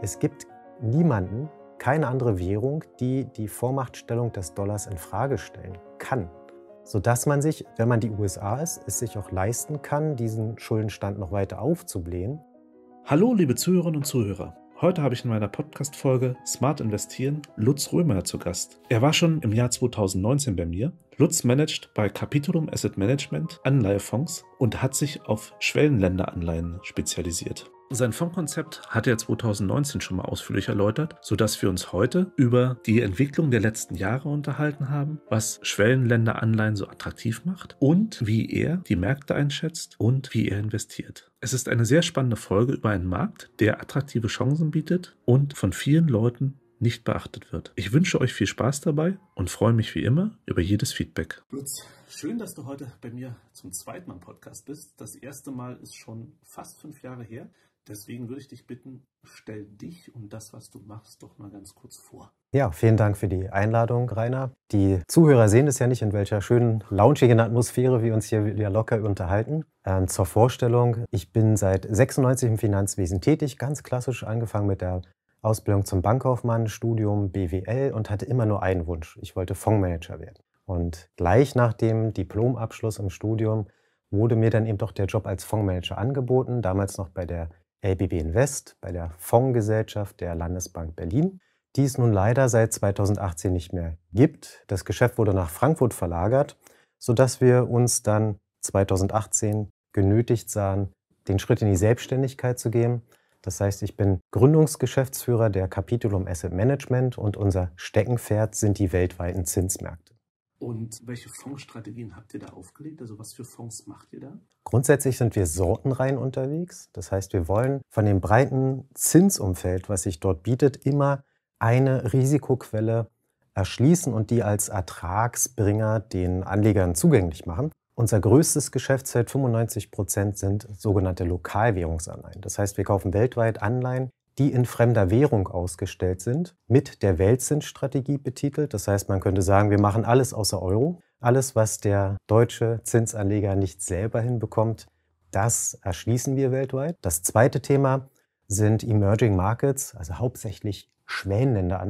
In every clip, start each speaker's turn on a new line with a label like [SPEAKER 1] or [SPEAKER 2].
[SPEAKER 1] Es gibt niemanden, keine andere Währung, die die Vormachtstellung des Dollars in Frage stellen kann, sodass man sich, wenn man die USA ist, es sich auch leisten kann,
[SPEAKER 2] diesen Schuldenstand noch weiter aufzublähen. Hallo, liebe Zuhörerinnen und Zuhörer. Heute habe ich in meiner Podcast-Folge Smart Investieren Lutz Römer zu Gast. Er war schon im Jahr 2019 bei mir. Lutz managt bei Capitulum Asset Management Anleihefonds und hat sich auf Schwellenländeranleihen spezialisiert. Sein Fondkonzept hat er 2019 schon mal ausführlich erläutert, sodass wir uns heute über die Entwicklung der letzten Jahre unterhalten haben, was Schwellenländeranleihen so attraktiv macht und wie er die Märkte einschätzt und wie er investiert. Es ist eine sehr spannende Folge über einen Markt, der attraktive Chancen bietet und von vielen Leuten nicht beachtet wird. Ich wünsche euch viel Spaß dabei und freue mich wie immer über jedes Feedback. Lutz, schön, dass du heute bei mir zum zweiten Mal im Podcast bist. Das erste Mal ist schon fast fünf Jahre her. Deswegen würde ich dich bitten, stell dich und das, was du machst, doch mal ganz kurz vor.
[SPEAKER 1] Ja, vielen Dank für die Einladung, Rainer. Die Zuhörer sehen es ja nicht, in welcher schönen, launchigen Atmosphäre wir uns hier wieder locker unterhalten. Ähm, zur Vorstellung, ich bin seit 96 im Finanzwesen tätig, ganz klassisch angefangen mit der Ausbildung zum Bankkaufmann, Studium BWL und hatte immer nur einen Wunsch. Ich wollte Fondsmanager werden. Und gleich nach dem Diplomabschluss im Studium wurde mir dann eben doch der Job als Fondsmanager angeboten, damals noch bei der LBB Invest bei der Fondsgesellschaft der Landesbank Berlin, die es nun leider seit 2018 nicht mehr gibt. Das Geschäft wurde nach Frankfurt verlagert, sodass wir uns dann 2018 genötigt sahen, den Schritt in die Selbstständigkeit zu gehen. Das heißt, ich bin Gründungsgeschäftsführer der Capitulum Asset Management und unser Steckenpferd sind die weltweiten Zinsmärkte.
[SPEAKER 2] Und welche Fondsstrategien habt ihr da aufgelegt? Also was für Fonds macht ihr da?
[SPEAKER 1] Grundsätzlich sind wir sortenrein unterwegs. Das heißt, wir wollen von dem breiten Zinsumfeld, was sich dort bietet, immer eine Risikoquelle erschließen und die als Ertragsbringer den Anlegern zugänglich machen. Unser größtes Geschäftsfeld, 95 Prozent, sind sogenannte Lokalwährungsanleihen. Das heißt, wir kaufen weltweit Anleihen, die in fremder Währung ausgestellt sind, mit der Weltzinsstrategie betitelt. Das heißt, man könnte sagen, wir machen alles außer Euro. Alles, was der deutsche Zinsanleger nicht selber hinbekommt, das erschließen wir weltweit. Das zweite Thema sind Emerging Markets, also hauptsächlich schwellenländer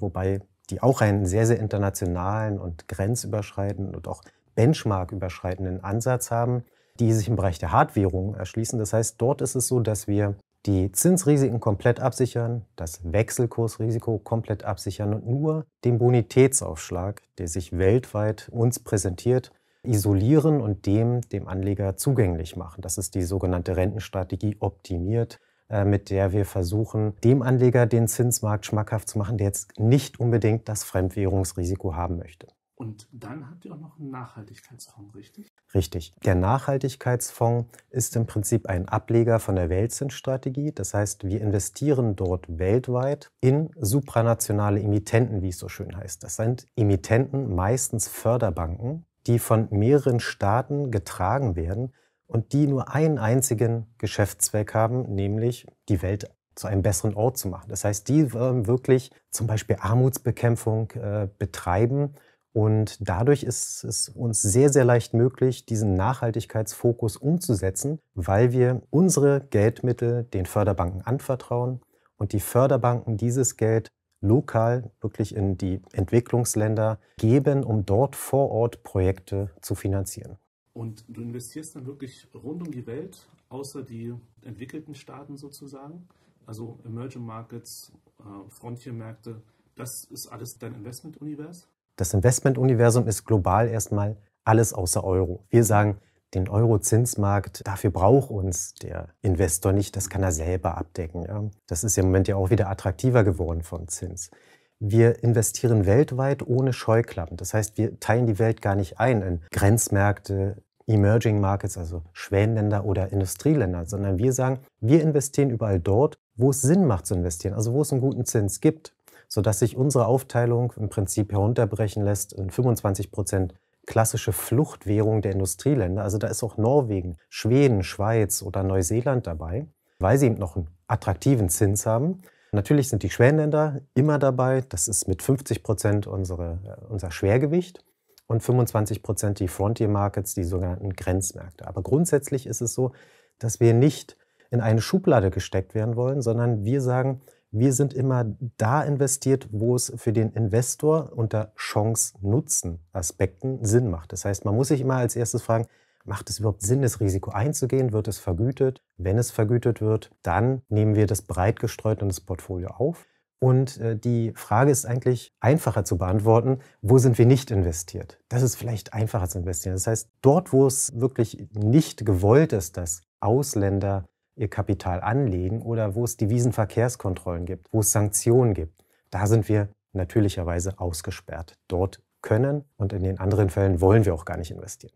[SPEAKER 1] wobei die auch einen sehr, sehr internationalen und grenzüberschreitenden und auch benchmarküberschreitenden Ansatz haben, die sich im Bereich der Hardwährungen erschließen. Das heißt, dort ist es so, dass wir die Zinsrisiken komplett absichern, das Wechselkursrisiko komplett absichern und nur den Bonitätsaufschlag, der sich weltweit uns präsentiert, isolieren und dem dem Anleger zugänglich machen. Das ist die sogenannte Rentenstrategie optimiert, äh, mit der wir versuchen, dem Anleger den Zinsmarkt schmackhaft zu machen, der jetzt nicht unbedingt das Fremdwährungsrisiko haben möchte.
[SPEAKER 2] Und dann habt ihr auch noch einen Nachhaltigkeitsfonds, richtig?
[SPEAKER 1] Richtig. Der Nachhaltigkeitsfonds ist im Prinzip ein Ableger von der Weltzinsstrategie. Das heißt, wir investieren dort weltweit in supranationale Emittenten, wie es so schön heißt. Das sind Emittenten, meistens Förderbanken, die von mehreren Staaten getragen werden und die nur einen einzigen Geschäftszweck haben, nämlich die Welt zu einem besseren Ort zu machen. Das heißt, die wirklich zum Beispiel Armutsbekämpfung äh, betreiben und dadurch ist es uns sehr, sehr leicht möglich, diesen Nachhaltigkeitsfokus umzusetzen, weil wir unsere Geldmittel den Förderbanken anvertrauen und die Förderbanken dieses Geld lokal wirklich in die Entwicklungsländer geben, um dort vor Ort Projekte zu finanzieren.
[SPEAKER 2] Und du investierst dann wirklich rund um die Welt, außer die entwickelten Staaten sozusagen, also Emerging Markets, äh, Frontiermärkte, das ist alles dein Investmentuniversum?
[SPEAKER 1] Das Investmentuniversum ist global erstmal alles außer Euro. Wir sagen, den Euro-Zinsmarkt, dafür braucht uns der Investor nicht, das kann er selber abdecken. Ja? Das ist im Moment ja auch wieder attraktiver geworden vom Zins. Wir investieren weltweit ohne Scheuklappen. Das heißt, wir teilen die Welt gar nicht ein in Grenzmärkte, Emerging Markets, also Schwellenländer oder Industrieländer, sondern wir sagen, wir investieren überall dort, wo es Sinn macht zu investieren, also wo es einen guten Zins gibt sodass sich unsere Aufteilung im Prinzip herunterbrechen lässt in 25 Prozent klassische Fluchtwährung der Industrieländer. Also da ist auch Norwegen, Schweden, Schweiz oder Neuseeland dabei, weil sie eben noch einen attraktiven Zins haben. Natürlich sind die Schwellenländer immer dabei. Das ist mit 50 Prozent unsere, äh, unser Schwergewicht und 25 Prozent die Frontier Markets, die sogenannten Grenzmärkte. Aber grundsätzlich ist es so, dass wir nicht in eine Schublade gesteckt werden wollen, sondern wir sagen, wir sind immer da investiert, wo es für den Investor unter Chance-Nutzen-Aspekten Sinn macht. Das heißt, man muss sich immer als erstes fragen, macht es überhaupt Sinn, das Risiko einzugehen? Wird es vergütet? Wenn es vergütet wird, dann nehmen wir das breit gestreut in das Portfolio auf. Und äh, die Frage ist eigentlich einfacher zu beantworten, wo sind wir nicht investiert? Das ist vielleicht einfacher zu investieren. Das heißt, dort, wo es wirklich nicht gewollt ist, dass Ausländer ihr Kapital anlegen oder wo es Devisenverkehrskontrollen gibt, wo es Sanktionen gibt. Da sind wir natürlicherweise ausgesperrt. Dort können und in den anderen Fällen wollen wir auch gar nicht investieren.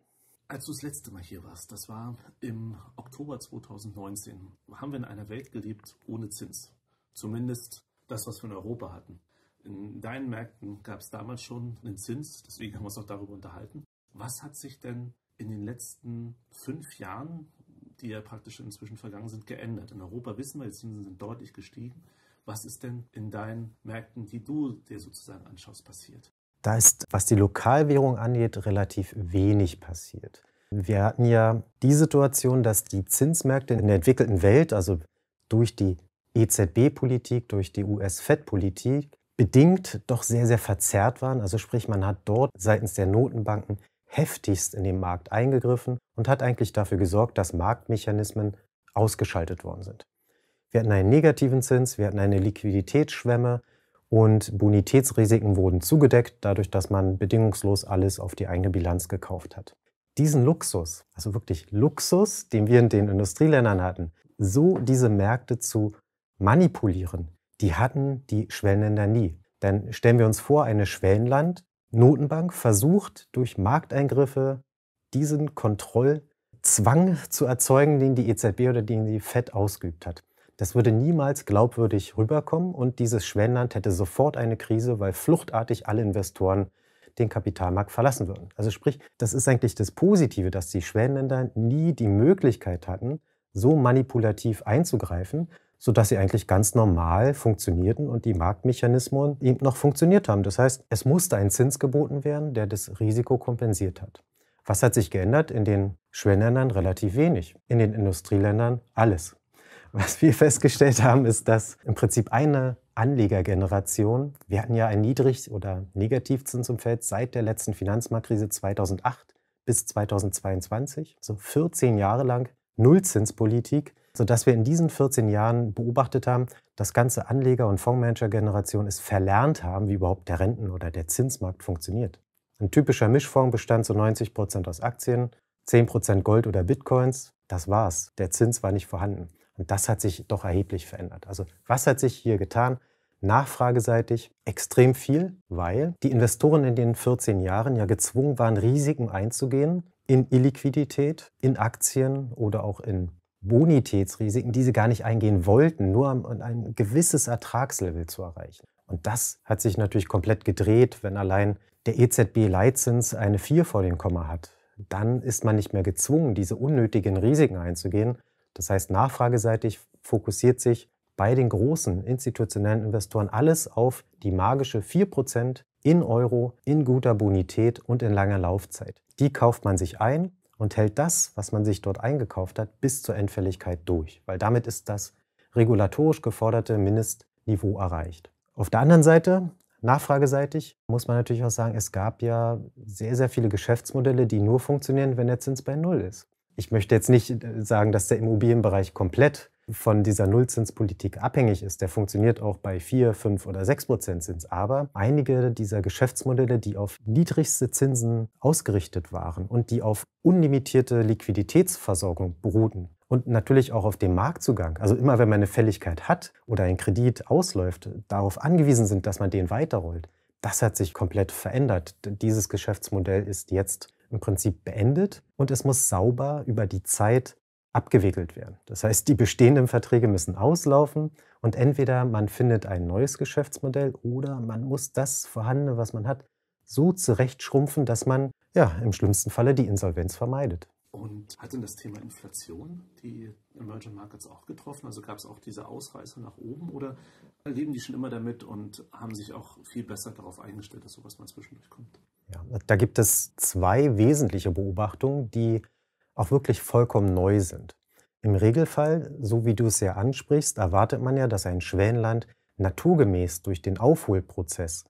[SPEAKER 2] Als du das letzte Mal hier warst, das war im Oktober 2019, haben wir in einer Welt gelebt ohne Zins. Zumindest das, was wir in Europa hatten. In deinen Märkten gab es damals schon einen Zins, deswegen haben wir uns auch darüber unterhalten. Was hat sich denn in den letzten fünf Jahren die ja praktisch inzwischen vergangen sind, geändert. In Europa wissen wir, die Zinsen sind deutlich gestiegen. Was ist denn in deinen Märkten, die du dir sozusagen anschaust, passiert?
[SPEAKER 1] Da ist, was die Lokalwährung angeht, relativ wenig passiert. Wir hatten ja die Situation, dass die Zinsmärkte in der entwickelten Welt, also durch die EZB-Politik, durch die US-Fed-Politik, bedingt doch sehr, sehr verzerrt waren. Also sprich, man hat dort seitens der Notenbanken heftigst in den Markt eingegriffen und hat eigentlich dafür gesorgt, dass Marktmechanismen ausgeschaltet worden sind. Wir hatten einen negativen Zins, wir hatten eine Liquiditätsschwemme und Bonitätsrisiken wurden zugedeckt, dadurch, dass man bedingungslos alles auf die eigene Bilanz gekauft hat. Diesen Luxus, also wirklich Luxus, den wir in den Industrieländern hatten, so diese Märkte zu manipulieren, die hatten die Schwellenländer nie. Denn stellen wir uns vor, eine Schwellenland Notenbank versucht durch Markteingriffe diesen Kontrollzwang zu erzeugen, den die EZB oder den die Fed ausgeübt hat. Das würde niemals glaubwürdig rüberkommen und dieses Schwellenland hätte sofort eine Krise, weil fluchtartig alle Investoren den Kapitalmarkt verlassen würden. Also sprich, das ist eigentlich das Positive, dass die Schwellenländer nie die Möglichkeit hatten, so manipulativ einzugreifen sodass sie eigentlich ganz normal funktionierten und die Marktmechanismen eben noch funktioniert haben. Das heißt, es musste ein Zins geboten werden, der das Risiko kompensiert hat. Was hat sich geändert? In den Schwellenländern relativ wenig, in den Industrieländern alles. Was wir festgestellt haben, ist, dass im Prinzip eine Anlegergeneration, wir hatten ja ein Niedrig- oder Negativzinsumfeld seit der letzten Finanzmarktkrise 2008 bis 2022, so 14 Jahre lang Nullzinspolitik, sodass wir in diesen 14 Jahren beobachtet haben, dass ganze Anleger- und fondsmanager generationen es verlernt haben, wie überhaupt der Renten- oder der Zinsmarkt funktioniert. Ein typischer Mischfonds bestand zu 90% Prozent aus Aktien, 10% Prozent Gold oder Bitcoins. Das war's. Der Zins war nicht vorhanden. Und das hat sich doch erheblich verändert. Also was hat sich hier getan? Nachfrageseitig extrem viel, weil die Investoren in den 14 Jahren ja gezwungen waren, Risiken einzugehen in Illiquidität, in Aktien oder auch in Bonitätsrisiken, die sie gar nicht eingehen wollten, nur um ein gewisses Ertragslevel zu erreichen. Und das hat sich natürlich komplett gedreht, wenn allein der EZB-Leitzins eine 4 vor dem Komma hat. Dann ist man nicht mehr gezwungen, diese unnötigen Risiken einzugehen. Das heißt, nachfrageseitig fokussiert sich bei den großen institutionellen Investoren alles auf die magische 4% in Euro, in guter Bonität und in langer Laufzeit. Die kauft man sich ein und hält das, was man sich dort eingekauft hat, bis zur Endfälligkeit durch, weil damit ist das regulatorisch geforderte Mindestniveau erreicht. Auf der anderen Seite, nachfrageseitig, muss man natürlich auch sagen, es gab ja sehr, sehr viele Geschäftsmodelle, die nur funktionieren, wenn der Zins bei Null ist. Ich möchte jetzt nicht äh, sagen, dass der Immobilienbereich komplett von dieser Nullzinspolitik abhängig ist. Der funktioniert auch bei 4, 5 oder 6 Prozent Zins. Aber einige dieser Geschäftsmodelle, die auf niedrigste Zinsen ausgerichtet waren und die auf unlimitierte Liquiditätsversorgung beruhten, und natürlich auch auf dem Marktzugang. Also immer wenn man eine Fälligkeit hat oder ein Kredit ausläuft, darauf angewiesen sind, dass man den weiterrollt. Das hat sich komplett verändert. Dieses Geschäftsmodell ist jetzt im Prinzip beendet und es muss sauber über die Zeit abgewickelt werden. Das heißt, die bestehenden Verträge müssen auslaufen und entweder man findet ein neues Geschäftsmodell oder man muss das vorhandene, was man hat, so zurechtschrumpfen, dass man ja im schlimmsten Falle die Insolvenz vermeidet.
[SPEAKER 2] Und hat denn das Thema Inflation die Emerging Markets auch getroffen? Also gab es auch diese Ausreißer nach oben oder leben die schon immer damit und haben sich auch viel besser darauf eingestellt, dass sowas mal zwischendurch kommt? Ja,
[SPEAKER 1] da gibt es zwei wesentliche Beobachtungen, die auch wirklich vollkommen neu sind. Im Regelfall, so wie du es ja ansprichst, erwartet man ja, dass ein Schwellenland naturgemäß durch den Aufholprozess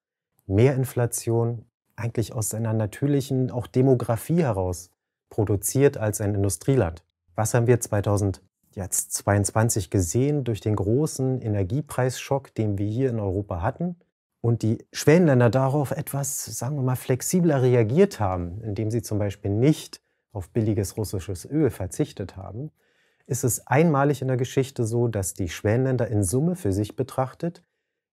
[SPEAKER 1] mehr Inflation eigentlich aus seiner natürlichen, auch Demografie heraus produziert als ein Industrieland. Was haben wir 2022 gesehen durch den großen Energiepreisschock, den wir hier in Europa hatten? Und die Schwellenländer darauf etwas, sagen wir mal, flexibler reagiert haben, indem sie zum Beispiel nicht auf billiges russisches Öl verzichtet haben, ist es einmalig in der Geschichte so, dass die Schwellenländer in Summe für sich betrachtet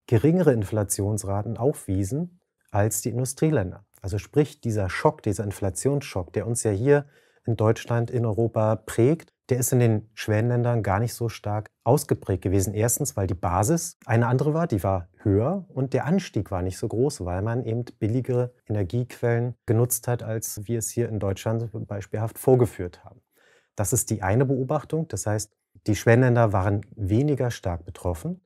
[SPEAKER 1] geringere Inflationsraten aufwiesen als die Industrieländer. Also sprich, dieser Schock, dieser Inflationsschock, der uns ja hier in Deutschland, in Europa prägt, der ist in den Schwellenländern gar nicht so stark ausgeprägt gewesen. Erstens, weil die Basis eine andere war, die war höher und der Anstieg war nicht so groß, weil man eben billigere Energiequellen genutzt hat, als wir es hier in Deutschland beispielhaft vorgeführt haben. Das ist die eine Beobachtung, das heißt, die Schwellenländer waren weniger stark betroffen.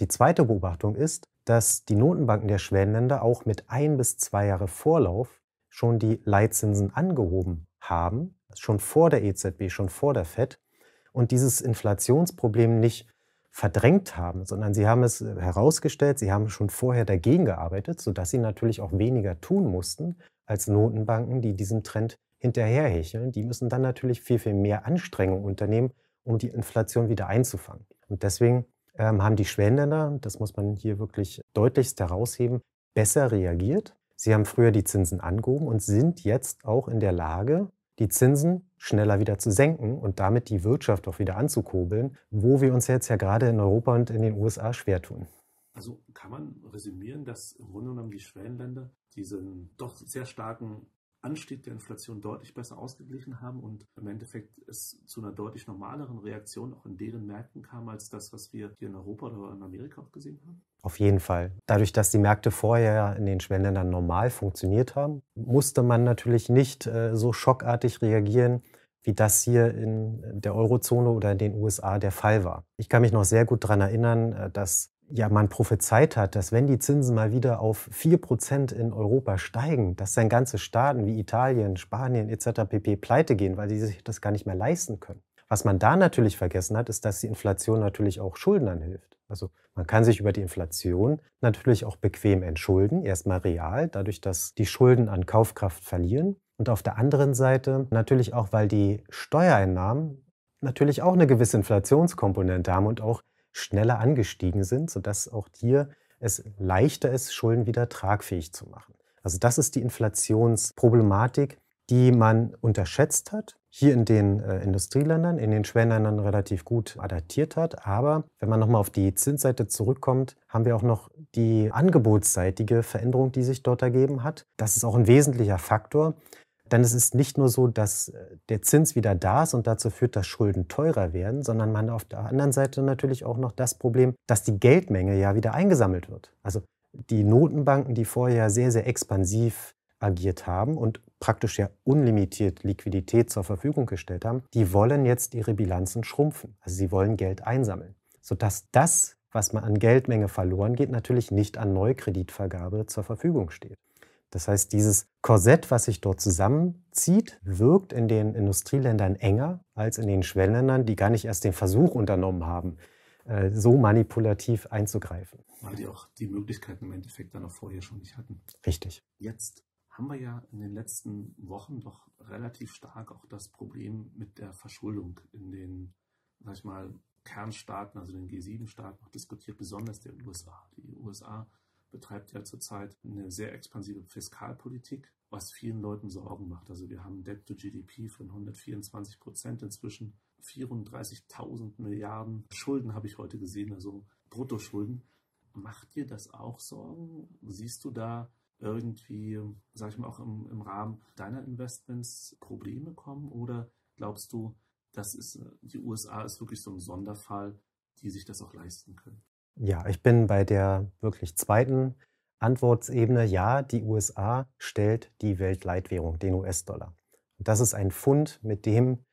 [SPEAKER 1] Die zweite Beobachtung ist, dass die Notenbanken der Schwellenländer auch mit ein bis zwei Jahre Vorlauf schon die Leitzinsen angehoben haben, schon vor der EZB, schon vor der FED und dieses Inflationsproblem nicht verdrängt haben, sondern sie haben es herausgestellt, sie haben schon vorher dagegen gearbeitet, sodass sie natürlich auch weniger tun mussten als Notenbanken, die diesem Trend hinterherhecheln. Die müssen dann natürlich viel, viel mehr Anstrengungen unternehmen, um die Inflation wieder einzufangen. Und deswegen ähm, haben die Schwellenländer, das muss man hier wirklich deutlichst herausheben, besser reagiert. Sie haben früher die Zinsen angehoben und sind jetzt auch in der Lage, die Zinsen schneller wieder zu senken und damit die Wirtschaft auch wieder anzukurbeln, wo wir uns jetzt ja gerade in Europa und in den USA schwer tun.
[SPEAKER 2] Also kann man resümieren, dass im Grunde genommen die Schwellenländer diesen doch sehr starken Anstieg der Inflation deutlich besser ausgeglichen haben und im Endeffekt es zu einer deutlich normaleren Reaktion auch in deren Märkten kam, als das, was wir hier in Europa oder in Amerika auch gesehen haben?
[SPEAKER 1] Auf jeden Fall. Dadurch, dass die Märkte vorher in den Schwellenländern normal funktioniert haben, musste man natürlich nicht äh, so schockartig reagieren, wie das hier in der Eurozone oder in den USA der Fall war. Ich kann mich noch sehr gut daran erinnern, äh, dass ja man prophezeit hat, dass wenn die Zinsen mal wieder auf 4% in Europa steigen, dass dann ganze Staaten wie Italien, Spanien etc. pp pleite gehen, weil sie sich das gar nicht mehr leisten können. Was man da natürlich vergessen hat, ist, dass die Inflation natürlich auch Schuldnern hilft. Also man kann sich über die Inflation natürlich auch bequem entschulden, erstmal real, dadurch, dass die Schulden an Kaufkraft verlieren. Und auf der anderen Seite natürlich auch, weil die Steuereinnahmen natürlich auch eine gewisse Inflationskomponente haben und auch schneller angestiegen sind, sodass auch hier es leichter ist, Schulden wieder tragfähig zu machen. Also das ist die Inflationsproblematik, die man unterschätzt hat hier in den äh, Industrieländern, in den Schwellenländern relativ gut adaptiert hat. Aber wenn man nochmal auf die Zinsseite zurückkommt, haben wir auch noch die angebotsseitige Veränderung, die sich dort ergeben hat. Das ist auch ein wesentlicher Faktor. Denn es ist nicht nur so, dass äh, der Zins wieder da ist und dazu führt, dass Schulden teurer werden, sondern man auf der anderen Seite natürlich auch noch das Problem, dass die Geldmenge ja wieder eingesammelt wird. Also die Notenbanken, die vorher sehr, sehr expansiv agiert haben und praktisch ja unlimitiert Liquidität zur Verfügung gestellt haben, die wollen jetzt ihre Bilanzen schrumpfen. Also sie wollen Geld einsammeln, sodass das, was man an Geldmenge verloren geht, natürlich nicht an Neukreditvergabe zur Verfügung steht. Das heißt, dieses Korsett, was sich dort zusammenzieht, wirkt in den Industrieländern enger als in den Schwellenländern, die gar nicht erst den Versuch unternommen haben, äh, so manipulativ einzugreifen.
[SPEAKER 2] Weil die auch die Möglichkeiten im Endeffekt dann auch vorher schon nicht hatten. Richtig. Jetzt haben wir ja in den letzten Wochen doch relativ stark auch das Problem mit der Verschuldung in den, sag ich mal, Kernstaaten, also den G7-Staaten, auch diskutiert, besonders der USA. Die USA betreibt ja zurzeit eine sehr expansive Fiskalpolitik, was vielen Leuten Sorgen macht. Also wir haben Debt to GDP von 124 Prozent inzwischen, 34.000 Milliarden Schulden habe ich heute gesehen, also Bruttoschulden. Macht dir das auch Sorgen? Siehst du da irgendwie, sag ich mal, auch im, im Rahmen deiner Investments Probleme kommen? Oder glaubst du, das ist, die USA ist wirklich so ein Sonderfall, die sich das auch leisten können?
[SPEAKER 1] Ja, ich bin bei der wirklich zweiten Antwortsebene. Ja, die USA stellt die Weltleitwährung, den US-Dollar. das ist ein Fund, mit dem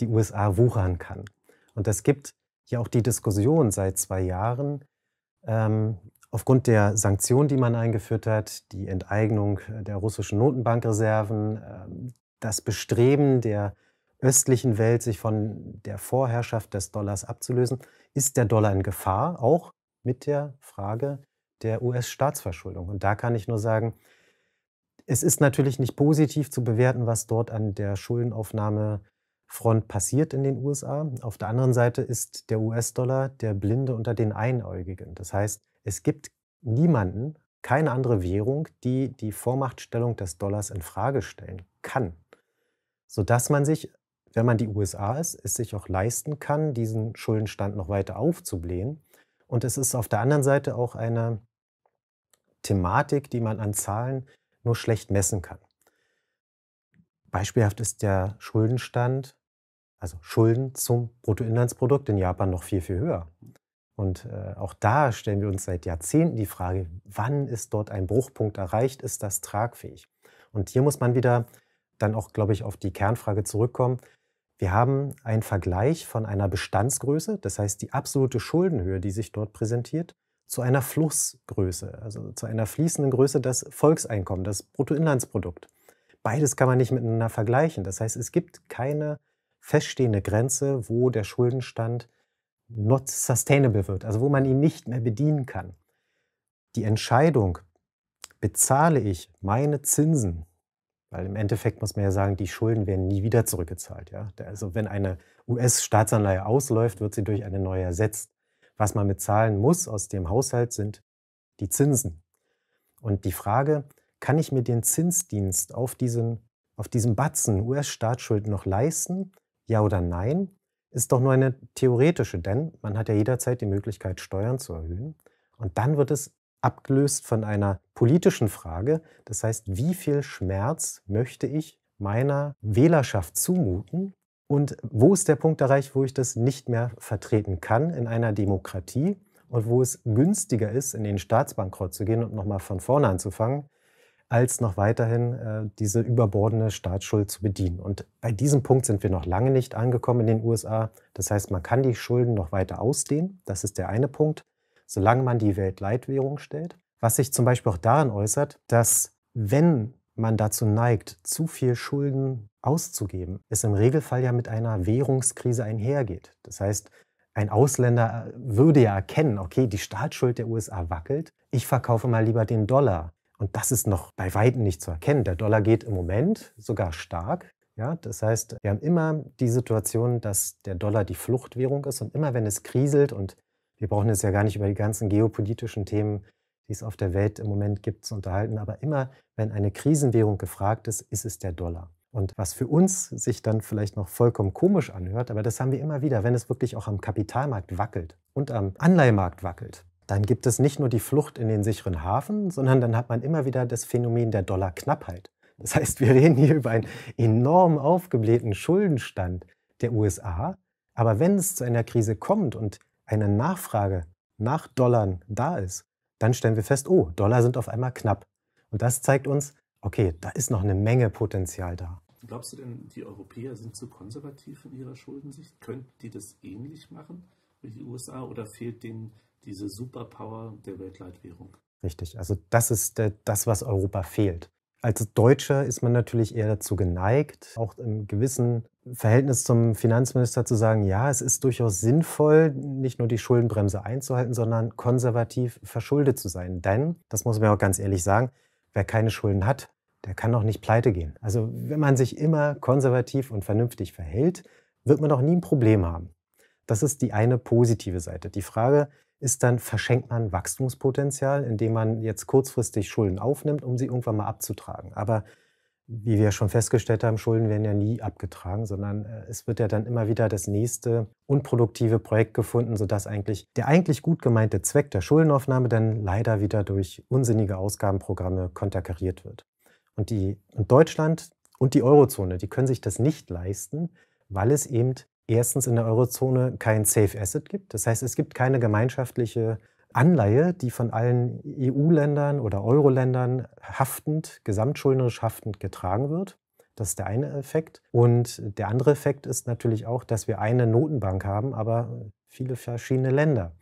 [SPEAKER 1] die USA wuchern kann. Und es gibt ja auch die Diskussion seit zwei Jahren, ähm, Aufgrund der Sanktionen, die man eingeführt hat, die Enteignung der russischen Notenbankreserven, äh, das Bestreben der östlichen Welt, sich von der Vorherrschaft des Dollars abzulösen, ist der Dollar in Gefahr, auch mit der Frage der US-Staatsverschuldung. Und da kann ich nur sagen, es ist natürlich nicht positiv zu bewerten, was dort an der Schuldenaufnahmefront passiert in den USA. Auf der anderen Seite ist der US-Dollar der Blinde unter den Einäugigen. Das heißt, es gibt niemanden, keine andere Währung, die die Vormachtstellung des Dollars in Frage stellen kann, sodass man sich, wenn man die USA ist, es sich auch leisten kann, diesen Schuldenstand noch weiter aufzublähen. Und es ist auf der anderen Seite auch eine Thematik, die man an Zahlen nur schlecht messen kann. Beispielhaft ist der Schuldenstand, also Schulden zum Bruttoinlandsprodukt in Japan noch viel, viel höher. Und äh, auch da stellen wir uns seit Jahrzehnten die Frage, wann ist dort ein Bruchpunkt erreicht, ist das tragfähig? Und hier muss man wieder dann auch, glaube ich, auf die Kernfrage zurückkommen. Wir haben einen Vergleich von einer Bestandsgröße, das heißt die absolute Schuldenhöhe, die sich dort präsentiert, zu einer Flussgröße, also zu einer fließenden Größe das Volkseinkommen, das Bruttoinlandsprodukt. Beides kann man nicht miteinander vergleichen. Das heißt, es gibt keine feststehende Grenze, wo der Schuldenstand not sustainable wird, also wo man ihn nicht mehr bedienen kann. Die Entscheidung, bezahle ich meine Zinsen, weil im Endeffekt muss man ja sagen, die Schulden werden nie wieder zurückgezahlt. Ja? Also wenn eine US-Staatsanleihe ausläuft, wird sie durch eine neue ersetzt. Was man bezahlen muss aus dem Haushalt sind die Zinsen. Und die Frage, kann ich mir den Zinsdienst auf, diesen, auf diesem Batzen US-Staatsschulden noch leisten? Ja oder nein? ist doch nur eine theoretische, denn man hat ja jederzeit die Möglichkeit, Steuern zu erhöhen. Und dann wird es abgelöst von einer politischen Frage. Das heißt, wie viel Schmerz möchte ich meiner Wählerschaft zumuten? Und wo ist der Punkt erreicht, wo ich das nicht mehr vertreten kann in einer Demokratie und wo es günstiger ist, in den Staatsbankrott zu gehen und nochmal von vorne anzufangen, als noch weiterhin äh, diese überbordene Staatsschuld zu bedienen. Und bei diesem Punkt sind wir noch lange nicht angekommen in den USA. Das heißt, man kann die Schulden noch weiter ausdehnen. Das ist der eine Punkt, solange man die Weltleitwährung stellt. Was sich zum Beispiel auch daran äußert, dass wenn man dazu neigt, zu viel Schulden auszugeben, es im Regelfall ja mit einer Währungskrise einhergeht. Das heißt, ein Ausländer äh, würde ja erkennen, okay, die Staatsschuld der USA wackelt, ich verkaufe mal lieber den Dollar und das ist noch bei weitem nicht zu erkennen. Der Dollar geht im Moment sogar stark. Ja, das heißt, wir haben immer die Situation, dass der Dollar die Fluchtwährung ist und immer wenn es kriselt und wir brauchen jetzt ja gar nicht über die ganzen geopolitischen Themen, die es auf der Welt im Moment gibt, zu unterhalten, aber immer wenn eine Krisenwährung gefragt ist, ist es der Dollar. Und was für uns sich dann vielleicht noch vollkommen komisch anhört, aber das haben wir immer wieder, wenn es wirklich auch am Kapitalmarkt wackelt und am Anleihemarkt wackelt, dann gibt es nicht nur die Flucht in den sicheren Hafen, sondern dann hat man immer wieder das Phänomen der Dollarknappheit. Das heißt, wir reden hier über einen enorm aufgeblähten Schuldenstand der USA. Aber wenn es zu einer Krise kommt und eine Nachfrage nach Dollar da ist, dann stellen wir fest, oh, Dollar sind auf einmal knapp. Und das zeigt uns, okay, da ist noch eine Menge Potenzial da.
[SPEAKER 2] Glaubst du denn, die Europäer sind zu konservativ in ihrer Schuldensicht? Könnten die das ähnlich machen wie die USA oder fehlt denen diese Superpower der Weltleitwährung.
[SPEAKER 1] Richtig, also das ist das, was Europa fehlt. Als Deutscher ist man natürlich eher dazu geneigt, auch im gewissen Verhältnis zum Finanzminister zu sagen, ja, es ist durchaus sinnvoll, nicht nur die Schuldenbremse einzuhalten, sondern konservativ verschuldet zu sein. Denn, das muss man auch ganz ehrlich sagen, wer keine Schulden hat, der kann auch nicht pleite gehen. Also wenn man sich immer konservativ und vernünftig verhält, wird man doch nie ein Problem haben. Das ist die eine positive Seite. Die Frage, ist dann, verschenkt man Wachstumspotenzial, indem man jetzt kurzfristig Schulden aufnimmt, um sie irgendwann mal abzutragen. Aber wie wir schon festgestellt haben, Schulden werden ja nie abgetragen, sondern äh, es wird ja dann immer wieder das nächste unproduktive Projekt gefunden, sodass eigentlich der eigentlich gut gemeinte Zweck der Schuldenaufnahme dann leider wieder durch unsinnige Ausgabenprogramme konterkariert wird. Und, die, und Deutschland und die Eurozone, die können sich das nicht leisten, weil es eben erstens in der Eurozone kein Safe Asset gibt. Das heißt, es gibt keine gemeinschaftliche Anleihe, die von allen EU-Ländern oder Euro-Ländern haftend, gesamtschuldnerisch haftend getragen wird. Das ist der eine Effekt. Und der andere Effekt ist natürlich auch, dass wir eine Notenbank haben, aber viele verschiedene Länder.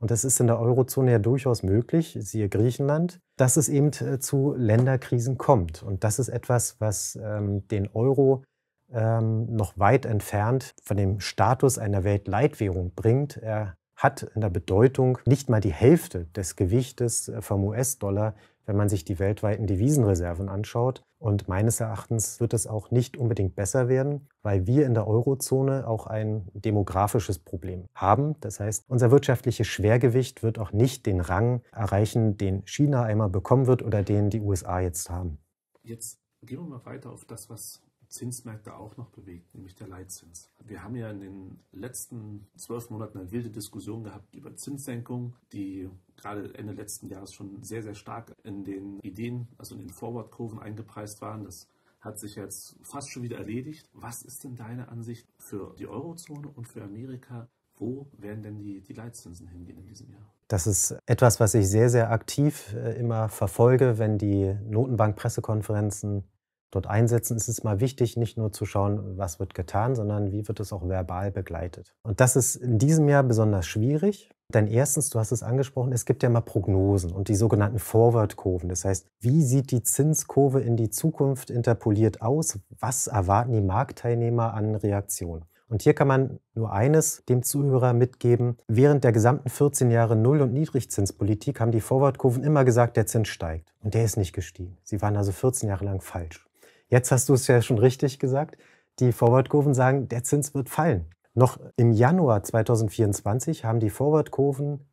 [SPEAKER 1] Und das ist in der Eurozone ja durchaus möglich, siehe Griechenland, dass es eben zu Länderkrisen kommt. Und das ist etwas, was ähm, den Euro ähm, noch weit entfernt von dem Status einer Weltleitwährung bringt. Er hat in der Bedeutung nicht mal die Hälfte des Gewichtes äh, vom US-Dollar, wenn man sich die weltweiten Devisenreserven anschaut. Und meines Erachtens wird es auch nicht unbedingt besser werden, weil wir in der Eurozone auch ein demografisches Problem haben. Das heißt, unser wirtschaftliches Schwergewicht wird auch nicht den Rang erreichen, den China einmal bekommen wird oder den die USA jetzt haben.
[SPEAKER 2] Jetzt gehen wir mal weiter auf das, was Zinsmärkte auch noch bewegt, nämlich der Leitzins. Wir haben ja in den letzten zwölf Monaten eine wilde Diskussion gehabt über Zinssenkungen, die gerade Ende letzten Jahres schon sehr, sehr stark in den Ideen, also in den Forward-Kurven eingepreist waren. Das hat sich jetzt fast schon wieder erledigt. Was ist denn deine Ansicht für die Eurozone und für Amerika? Wo werden denn die, die Leitzinsen hingehen in diesem Jahr?
[SPEAKER 1] Das ist etwas, was ich sehr, sehr aktiv äh, immer verfolge, wenn die Notenbank-Pressekonferenzen dort einsetzen, ist es mal wichtig, nicht nur zu schauen, was wird getan, sondern wie wird es auch verbal begleitet. Und das ist in diesem Jahr besonders schwierig, denn erstens, du hast es angesprochen, es gibt ja mal Prognosen und die sogenannten Forward-Kurven. Das heißt, wie sieht die Zinskurve in die Zukunft interpoliert aus? Was erwarten die Marktteilnehmer an Reaktionen? Und hier kann man nur eines dem Zuhörer mitgeben. Während der gesamten 14 Jahre Null- und Niedrigzinspolitik haben die Vorwortkurven immer gesagt, der Zins steigt. Und der ist nicht gestiegen. Sie waren also 14 Jahre lang falsch. Jetzt hast du es ja schon richtig gesagt. Die forward sagen, der Zins wird fallen. Noch im Januar 2024 haben die forward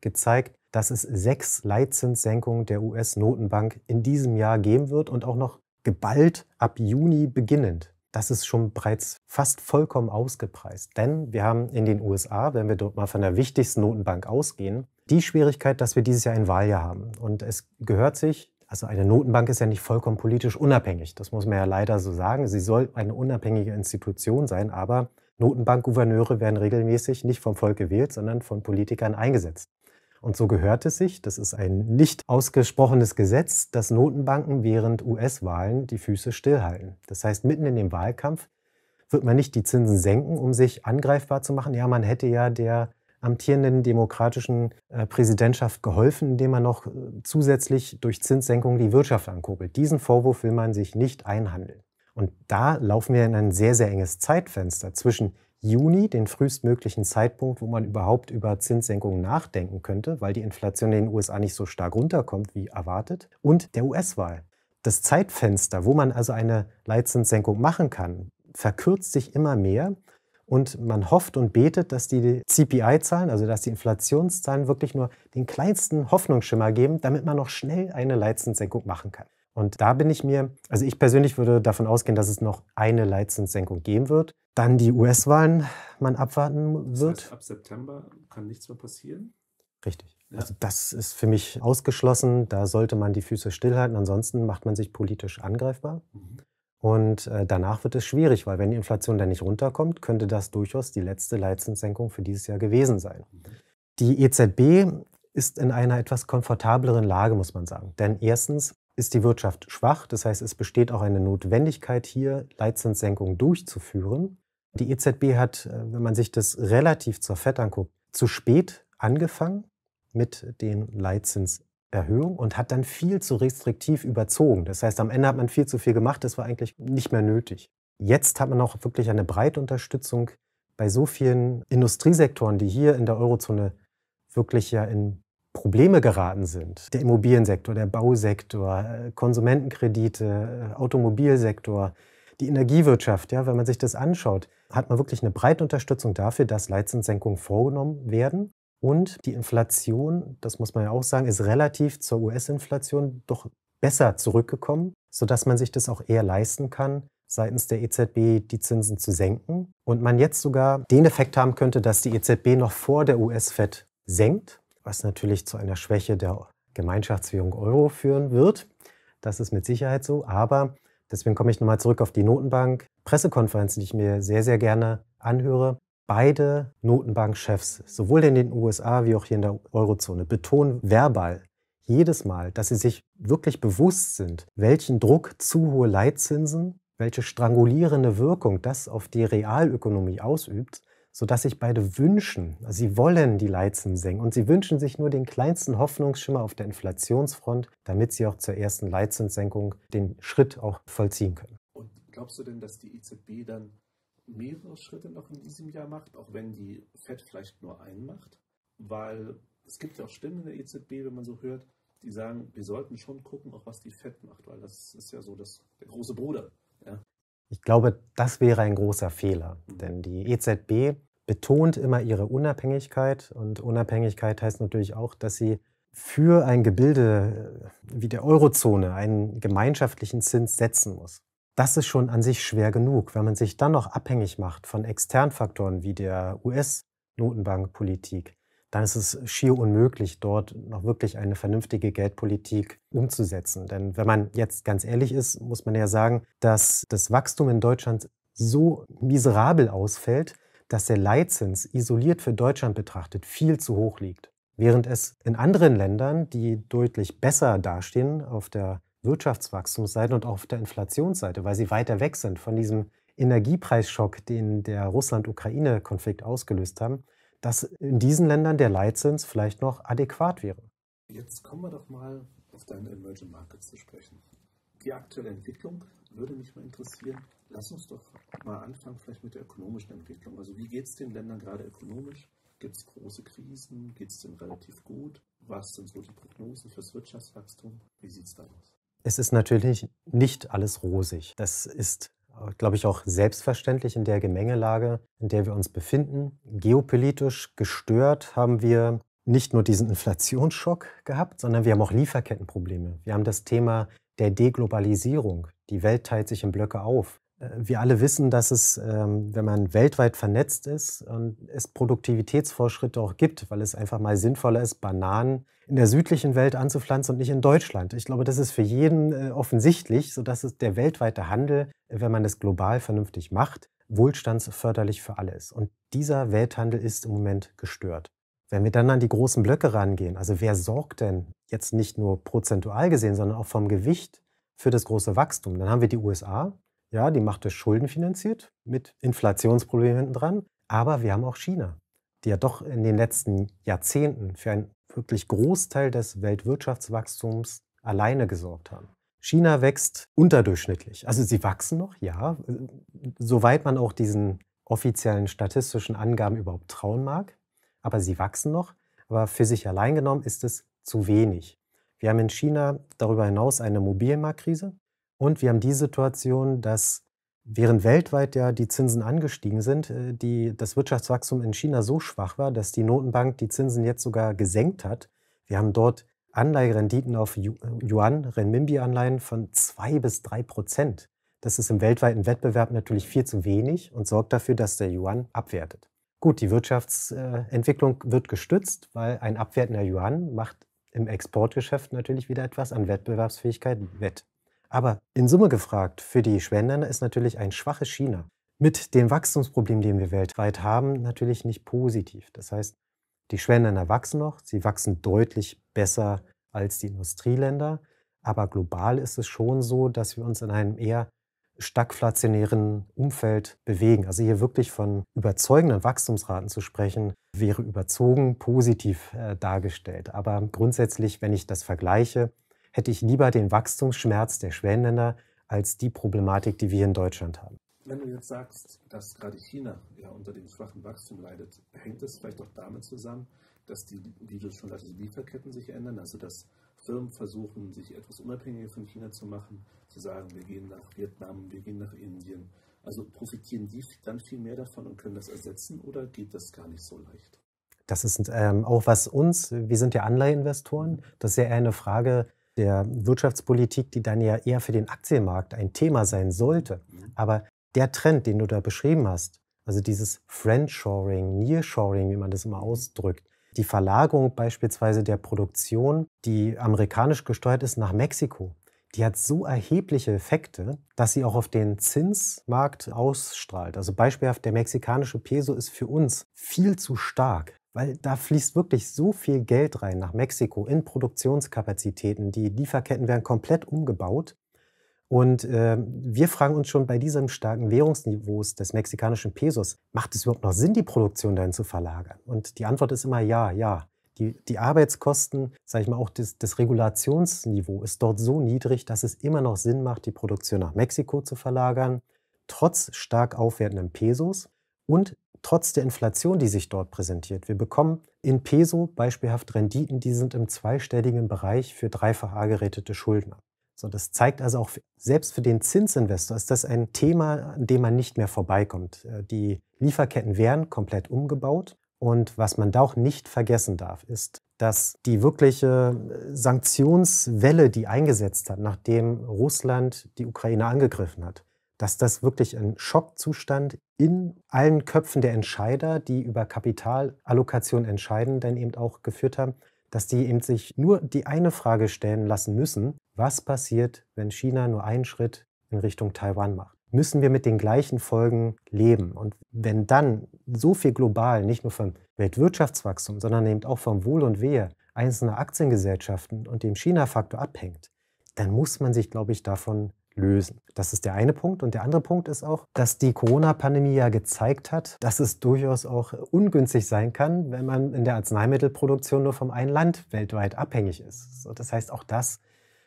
[SPEAKER 1] gezeigt, dass es sechs Leitzinssenkungen der US-Notenbank in diesem Jahr geben wird und auch noch geballt ab Juni beginnend. Das ist schon bereits fast vollkommen ausgepreist. Denn wir haben in den USA, wenn wir dort mal von der wichtigsten Notenbank ausgehen, die Schwierigkeit, dass wir dieses Jahr ein Wahljahr haben. Und es gehört sich also eine Notenbank ist ja nicht vollkommen politisch unabhängig. Das muss man ja leider so sagen. Sie soll eine unabhängige Institution sein, aber Notenbankgouverneure werden regelmäßig nicht vom Volk gewählt, sondern von Politikern eingesetzt. Und so gehört es sich, das ist ein nicht ausgesprochenes Gesetz, dass Notenbanken während US-Wahlen die Füße stillhalten. Das heißt, mitten in dem Wahlkampf wird man nicht die Zinsen senken, um sich angreifbar zu machen. Ja, man hätte ja der amtierenden demokratischen äh, Präsidentschaft geholfen, indem man noch äh, zusätzlich durch Zinssenkungen die Wirtschaft ankurbelt. Diesen Vorwurf will man sich nicht einhandeln. Und da laufen wir in ein sehr, sehr enges Zeitfenster zwischen Juni, den frühestmöglichen Zeitpunkt, wo man überhaupt über Zinssenkungen nachdenken könnte, weil die Inflation in den USA nicht so stark runterkommt wie erwartet, und der US-Wahl. Das Zeitfenster, wo man also eine Leitzinssenkung machen kann, verkürzt sich immer mehr und man hofft und betet, dass die CPI-Zahlen, also dass die Inflationszahlen wirklich nur den kleinsten Hoffnungsschimmer geben, damit man noch schnell eine Leitzinssenkung machen kann. Und da bin ich mir, also ich persönlich würde davon ausgehen, dass es noch eine Leitzinssenkung geben wird. Dann die US-Wahlen man abwarten wird.
[SPEAKER 2] Das heißt, ab September kann nichts mehr passieren.
[SPEAKER 1] Richtig. Ja. Also das ist für mich ausgeschlossen. Da sollte man die Füße stillhalten. Ansonsten macht man sich politisch angreifbar. Mhm. Und äh, danach wird es schwierig, weil wenn die Inflation dann nicht runterkommt, könnte das durchaus die letzte Leitzinssenkung für dieses Jahr gewesen sein. Mhm. Die EZB ist in einer etwas komfortableren Lage, muss man sagen. Denn erstens ist die Wirtschaft schwach, das heißt es besteht auch eine Notwendigkeit hier, Leitzinssenkungen durchzuführen. Die EZB hat, äh, wenn man sich das relativ zur Fett anguckt, zu spät angefangen mit den Leitzins Erhöhung und hat dann viel zu restriktiv überzogen. Das heißt, am Ende hat man viel zu viel gemacht, das war eigentlich nicht mehr nötig. Jetzt hat man auch wirklich eine breite Unterstützung bei so vielen Industriesektoren, die hier in der Eurozone wirklich ja in Probleme geraten sind. Der Immobiliensektor, der Bausektor, äh, Konsumentenkredite, äh, Automobilsektor, die Energiewirtschaft, ja, wenn man sich das anschaut, hat man wirklich eine breite Unterstützung dafür, dass Leitzinssenkungen vorgenommen werden. Und die Inflation, das muss man ja auch sagen, ist relativ zur US-Inflation doch besser zurückgekommen, sodass man sich das auch eher leisten kann, seitens der EZB die Zinsen zu senken. Und man jetzt sogar den Effekt haben könnte, dass die EZB noch vor der US-Fed senkt, was natürlich zu einer Schwäche der Gemeinschaftswährung Euro führen wird. Das ist mit Sicherheit so. Aber deswegen komme ich nochmal zurück auf die Notenbank. Pressekonferenzen, die ich mir sehr, sehr gerne anhöre, Beide Notenbankchefs, sowohl in den USA wie auch hier in der Eurozone, betonen verbal jedes Mal, dass sie sich wirklich bewusst sind, welchen Druck zu hohe Leitzinsen, welche strangulierende Wirkung das auf die Realökonomie ausübt, sodass sich beide wünschen, sie wollen die Leitzinsen senken und sie wünschen sich nur den kleinsten Hoffnungsschimmer auf der Inflationsfront, damit sie auch zur ersten Leitzinssenkung den Schritt auch vollziehen können.
[SPEAKER 2] Und glaubst du denn, dass die EZB dann mehrere Schritte noch in diesem Jahr macht, auch wenn die FED vielleicht nur einen macht, weil es gibt ja auch Stimmen in der EZB, wenn man so hört, die sagen, wir sollten schon gucken, auch was die FED macht, weil das ist ja so das, der große Bruder. Ja.
[SPEAKER 1] Ich glaube, das wäre ein großer Fehler, mhm. denn die EZB betont immer ihre Unabhängigkeit und Unabhängigkeit heißt natürlich auch, dass sie für ein Gebilde äh, wie der Eurozone einen gemeinschaftlichen Zins setzen muss. Das ist schon an sich schwer genug. Wenn man sich dann noch abhängig macht von externen Faktoren wie der US-Notenbankpolitik, dann ist es schier unmöglich, dort noch wirklich eine vernünftige Geldpolitik umzusetzen. Denn wenn man jetzt ganz ehrlich ist, muss man ja sagen, dass das Wachstum in Deutschland so miserabel ausfällt, dass der Leitzins isoliert für Deutschland betrachtet viel zu hoch liegt. Während es in anderen Ländern, die deutlich besser dastehen auf der Wirtschaftswachstumsseite und auch auf der Inflationsseite, weil sie weiter weg sind von diesem Energiepreisschock, den der Russland-Ukraine-Konflikt ausgelöst haben, dass in diesen Ländern der Leitzins vielleicht noch adäquat wäre.
[SPEAKER 2] Jetzt kommen wir doch mal auf deine Emerging Markets zu sprechen. Die aktuelle Entwicklung würde mich mal interessieren. Lass uns doch mal anfangen, vielleicht mit der ökonomischen Entwicklung. Also wie geht es den Ländern gerade ökonomisch? Gibt es große Krisen? Geht es denn relativ gut? Was sind so die Prognosen fürs Wirtschaftswachstum? Wie sieht es da aus?
[SPEAKER 1] Es ist natürlich nicht alles rosig. Das ist, äh, glaube ich, auch selbstverständlich in der Gemengelage, in der wir uns befinden. Geopolitisch gestört haben wir nicht nur diesen Inflationsschock gehabt, sondern wir haben auch Lieferkettenprobleme. Wir haben das Thema der Deglobalisierung. Die Welt teilt sich in Blöcke auf wir alle wissen, dass es, ähm, wenn man weltweit vernetzt ist und es Produktivitätsvorschritte auch gibt, weil es einfach mal sinnvoller ist, Bananen in der südlichen Welt anzupflanzen und nicht in Deutschland. Ich glaube, das ist für jeden äh, offensichtlich, sodass es der weltweite Handel, wenn man das global vernünftig macht, wohlstandsförderlich für alle ist. Und dieser Welthandel ist im Moment gestört. Wenn wir dann an die großen Blöcke rangehen, also wer sorgt denn jetzt nicht nur prozentual gesehen, sondern auch vom Gewicht für das große Wachstum, dann haben wir die USA, ja, die macht durch Schulden finanziert mit Inflationsproblemen hinten dran. Aber wir haben auch China, die ja doch in den letzten Jahrzehnten für einen wirklich Großteil des Weltwirtschaftswachstums alleine gesorgt haben. China wächst unterdurchschnittlich. Also sie wachsen noch, ja, äh, soweit man auch diesen offiziellen statistischen Angaben überhaupt trauen mag. Aber sie wachsen noch. Aber für sich allein genommen ist es zu wenig. Wir haben in China darüber hinaus eine Mobilmarktkrise. Und wir haben die Situation, dass während weltweit ja die Zinsen angestiegen sind, äh, die, das Wirtschaftswachstum in China so schwach war, dass die Notenbank die Zinsen jetzt sogar gesenkt hat. Wir haben dort Anleiherenditen auf äh, Yuan, Renminbi-Anleihen von zwei bis drei Prozent. Das ist im weltweiten Wettbewerb natürlich viel zu wenig und sorgt dafür, dass der Yuan abwertet. Gut, die Wirtschaftsentwicklung äh, wird gestützt, weil ein abwertender Yuan macht im Exportgeschäft natürlich wieder etwas an Wettbewerbsfähigkeit wett. Aber in Summe gefragt, für die Schwellenländer ist natürlich ein schwaches China mit dem Wachstumsproblem, den wir weltweit haben, natürlich nicht positiv. Das heißt, die Schwellenländer wachsen noch, sie wachsen deutlich besser als die Industrieländer, aber global ist es schon so, dass wir uns in einem eher stagflationären Umfeld bewegen. Also hier wirklich von überzeugenden Wachstumsraten zu sprechen, wäre überzogen positiv äh, dargestellt. Aber grundsätzlich, wenn ich das vergleiche, hätte ich lieber den Wachstumsschmerz der Schwellenländer als die Problematik, die wir in Deutschland haben.
[SPEAKER 2] Wenn du jetzt sagst, dass gerade China ja unter dem schwachen Wachstum leidet, hängt es vielleicht auch damit zusammen, dass die, wie du schon sagtest, Lieferketten sich ändern, also dass Firmen versuchen, sich etwas unabhängiger von China zu machen, zu sagen, wir gehen nach Vietnam, wir gehen nach Indien. Also profitieren die dann viel mehr davon und können das ersetzen oder geht das gar nicht so leicht?
[SPEAKER 1] Das ist ähm, auch was uns, wir sind ja Anleiheinvestoren, das ist ja eher eine Frage der Wirtschaftspolitik, die dann ja eher für den Aktienmarkt ein Thema sein sollte. Mhm. Aber der Trend, den du da beschrieben hast, also dieses Friendshoring, Nearshoring, wie man das immer mhm. ausdrückt, die Verlagerung beispielsweise der Produktion, die amerikanisch gesteuert ist, nach Mexiko, die hat so erhebliche Effekte, dass sie auch auf den Zinsmarkt ausstrahlt. Also beispielhaft, der mexikanische Peso ist für uns viel zu stark weil da fließt wirklich so viel Geld rein nach Mexiko in Produktionskapazitäten. Die Lieferketten werden komplett umgebaut. Und äh, wir fragen uns schon bei diesem starken Währungsniveau des mexikanischen Pesos, macht es überhaupt noch Sinn, die Produktion dahin zu verlagern? Und die Antwort ist immer ja, ja. Die, die Arbeitskosten, sage ich mal, auch das, das Regulationsniveau ist dort so niedrig, dass es immer noch Sinn macht, die Produktion nach Mexiko zu verlagern, trotz stark aufwertenden Pesos und trotz der Inflation, die sich dort präsentiert. Wir bekommen in Peso beispielhaft Renditen, die sind im zweistelligen Bereich für dreifach A gerätete Schulden. So, das zeigt also auch, selbst für den Zinsinvestor ist das ein Thema, an dem man nicht mehr vorbeikommt. Äh, die Lieferketten werden komplett umgebaut. Und was man da auch nicht vergessen darf, ist, dass die wirkliche äh, Sanktionswelle, die eingesetzt hat, nachdem Russland die Ukraine angegriffen hat, dass das wirklich ein Schockzustand in allen Köpfen der Entscheider, die über Kapitalallokation entscheiden, dann eben auch geführt haben, dass die eben sich nur die eine Frage stellen lassen müssen, was passiert, wenn China nur einen Schritt in Richtung Taiwan macht? Müssen wir mit den gleichen Folgen leben? Und wenn dann so viel global, nicht nur vom Weltwirtschaftswachstum, sondern eben auch vom Wohl und Wehe einzelner Aktiengesellschaften und dem China-Faktor abhängt, dann muss man sich, glaube ich, davon lösen. Das ist der eine Punkt. Und der andere Punkt ist auch, dass die Corona-Pandemie ja gezeigt hat, dass es durchaus auch ungünstig sein kann, wenn man in der Arzneimittelproduktion nur vom einen Land weltweit abhängig ist. So, das heißt, auch das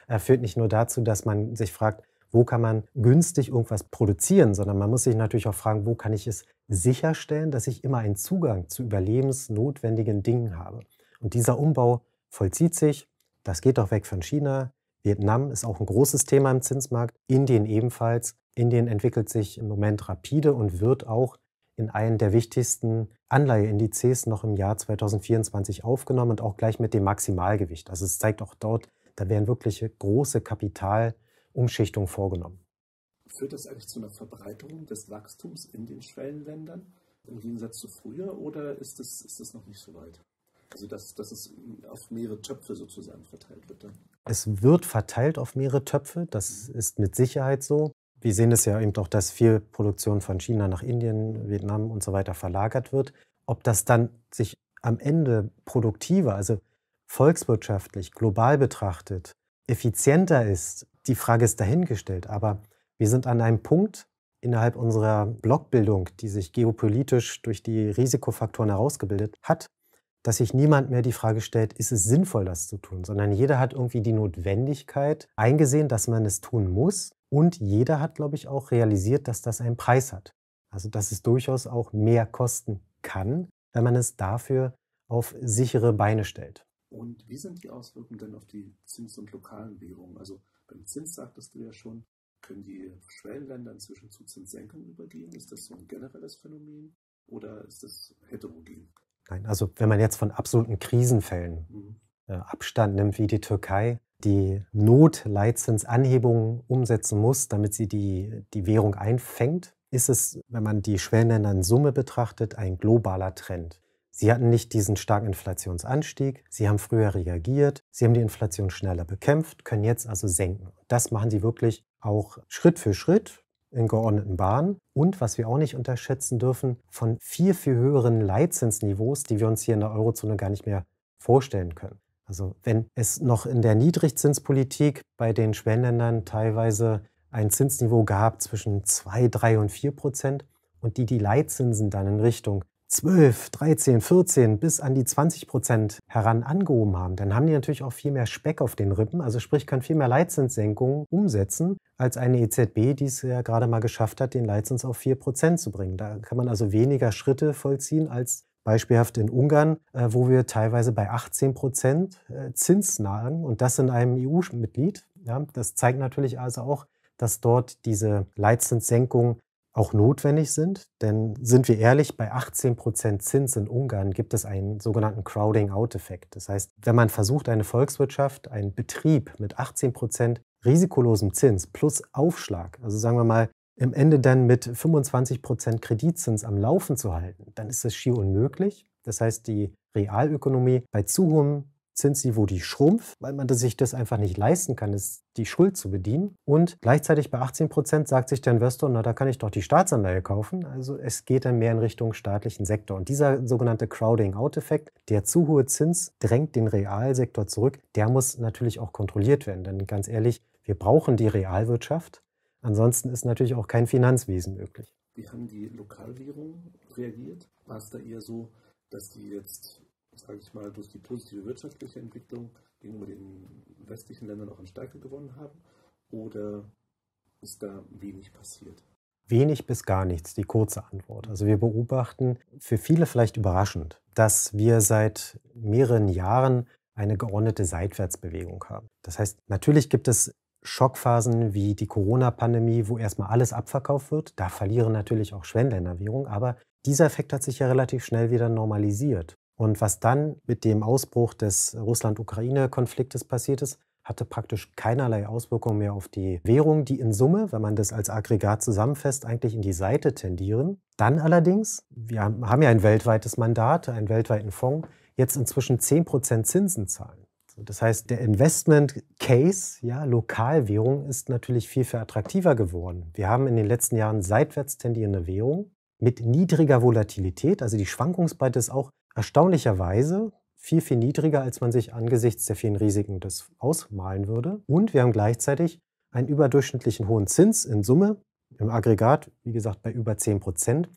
[SPEAKER 1] äh, führt nicht nur dazu, dass man sich fragt, wo kann man günstig irgendwas produzieren, sondern man muss sich natürlich auch fragen, wo kann ich es sicherstellen, dass ich immer einen Zugang zu überlebensnotwendigen Dingen habe. Und dieser Umbau vollzieht sich. Das geht doch weg von China Vietnam ist auch ein großes Thema im Zinsmarkt, Indien ebenfalls. Indien entwickelt sich im Moment rapide und wird auch in einen der wichtigsten Anleiheindizes noch im Jahr 2024 aufgenommen und auch gleich mit dem Maximalgewicht. Also es zeigt auch dort, da werden wirklich große Kapitalumschichtungen vorgenommen.
[SPEAKER 2] Führt das eigentlich zu einer Verbreitung des Wachstums in den Schwellenländern im Gegensatz zu früher oder ist das, ist das noch nicht so weit? Also dass, dass es auf mehrere Töpfe sozusagen verteilt wird dann?
[SPEAKER 1] Es wird verteilt auf mehrere Töpfe, das mhm. ist mit Sicherheit so. Wir sehen es ja eben auch, dass viel Produktion von China nach Indien, Vietnam und so weiter verlagert wird. Ob das dann sich am Ende produktiver, also volkswirtschaftlich, global betrachtet, effizienter ist, die Frage ist dahingestellt. Aber wir sind an einem Punkt innerhalb unserer Blockbildung, die sich geopolitisch durch die Risikofaktoren herausgebildet hat, dass sich niemand mehr die Frage stellt, ist es sinnvoll, das zu tun, sondern jeder hat irgendwie die Notwendigkeit eingesehen, dass man es tun muss und jeder hat, glaube ich, auch realisiert, dass das einen Preis hat. Also dass es durchaus auch mehr kosten kann, wenn man es dafür auf sichere Beine stellt.
[SPEAKER 2] Und wie sind die Auswirkungen denn auf die Zins- und lokalen Währungen? Also beim Zins sagtest du ja schon, können die Schwellenländer inzwischen zu Zinssenkungen übergehen? Ist das so ein generelles Phänomen oder ist das heterogen?
[SPEAKER 1] Nein, also wenn man jetzt von absoluten Krisenfällen mhm. äh, Abstand nimmt, wie die Türkei, die Notleitzinsanhebungen umsetzen muss, damit sie die, die Währung einfängt, ist es, wenn man die Schwellenländer in Summe betrachtet, ein globaler Trend. Sie hatten nicht diesen starken Inflationsanstieg, sie haben früher reagiert, sie haben die Inflation schneller bekämpft, können jetzt also senken. Das machen sie wirklich auch Schritt für Schritt, in geordneten Bahnen und, was wir auch nicht unterschätzen dürfen, von viel, viel höheren Leitzinsniveaus, die wir uns hier in der Eurozone gar nicht mehr vorstellen können. Also wenn es noch in der Niedrigzinspolitik bei den Schwellenländern teilweise ein Zinsniveau gab zwischen 2, 3 und 4 Prozent und die die Leitzinsen dann in Richtung 12, 13, 14 bis an die 20 Prozent heran angehoben haben, dann haben die natürlich auch viel mehr Speck auf den Rippen, also sprich können viel mehr Leitzinssenkungen umsetzen als eine EZB, die es ja gerade mal geschafft hat, den Leitzins auf 4 Prozent zu bringen. Da kann man also weniger Schritte vollziehen als beispielhaft in Ungarn, äh, wo wir teilweise bei 18 Prozent äh, Zins nagen und das in einem EU-Mitglied. Ja, das zeigt natürlich also auch, dass dort diese Leitzinssenkung auch notwendig sind. Denn sind wir ehrlich, bei 18% Zins in Ungarn gibt es einen sogenannten Crowding-out-Effekt. Das heißt, wenn man versucht, eine Volkswirtschaft, einen Betrieb mit 18% risikolosem Zins plus Aufschlag, also sagen wir mal, im Ende dann mit 25% Kreditzins am Laufen zu halten, dann ist das schier unmöglich. Das heißt, die Realökonomie bei zu hohem Zinsniveau, die schrumpft, weil man sich das einfach nicht leisten kann, die Schuld zu bedienen. Und gleichzeitig bei 18 Prozent sagt sich der Investor, na, da kann ich doch die Staatsanleihe kaufen. Also es geht dann mehr in Richtung staatlichen Sektor. Und dieser sogenannte Crowding-out-Effekt, der zu hohe Zins drängt den Realsektor zurück, der muss natürlich auch kontrolliert werden. Denn ganz ehrlich, wir brauchen die Realwirtschaft. Ansonsten ist natürlich auch kein Finanzwesen möglich.
[SPEAKER 2] Wie haben die Lokalwährungen reagiert? War es da eher so, dass die jetzt sage ich mal, durch die positive wirtschaftliche Entwicklung gegenüber den westlichen Ländern auch an Stärke gewonnen haben? Oder ist da wenig passiert?
[SPEAKER 1] Wenig bis gar nichts, die kurze Antwort. Also wir beobachten, für viele vielleicht überraschend, dass wir seit mehreren Jahren eine geordnete Seitwärtsbewegung haben. Das heißt, natürlich gibt es Schockphasen wie die Corona-Pandemie, wo erstmal alles abverkauft wird. Da verlieren natürlich auch Schwellenländerwährungen, aber dieser Effekt hat sich ja relativ schnell wieder normalisiert. Und was dann mit dem Ausbruch des Russland-Ukraine-Konfliktes passiert ist, hatte praktisch keinerlei Auswirkungen mehr auf die Währung, die in Summe, wenn man das als Aggregat zusammenfasst, eigentlich in die Seite tendieren. Dann allerdings, wir haben ja ein weltweites Mandat, einen weltweiten Fonds, jetzt inzwischen 10% Zinsen zahlen. Das heißt, der Investment Case, ja, Lokalwährung ist natürlich viel, viel attraktiver geworden. Wir haben in den letzten Jahren seitwärts tendierende Währung mit niedriger Volatilität, also die Schwankungsbreite ist auch Erstaunlicherweise viel, viel niedriger, als man sich angesichts der vielen Risiken das ausmalen würde. Und wir haben gleichzeitig einen überdurchschnittlichen hohen Zins in Summe, im Aggregat, wie gesagt, bei über 10 Prozent,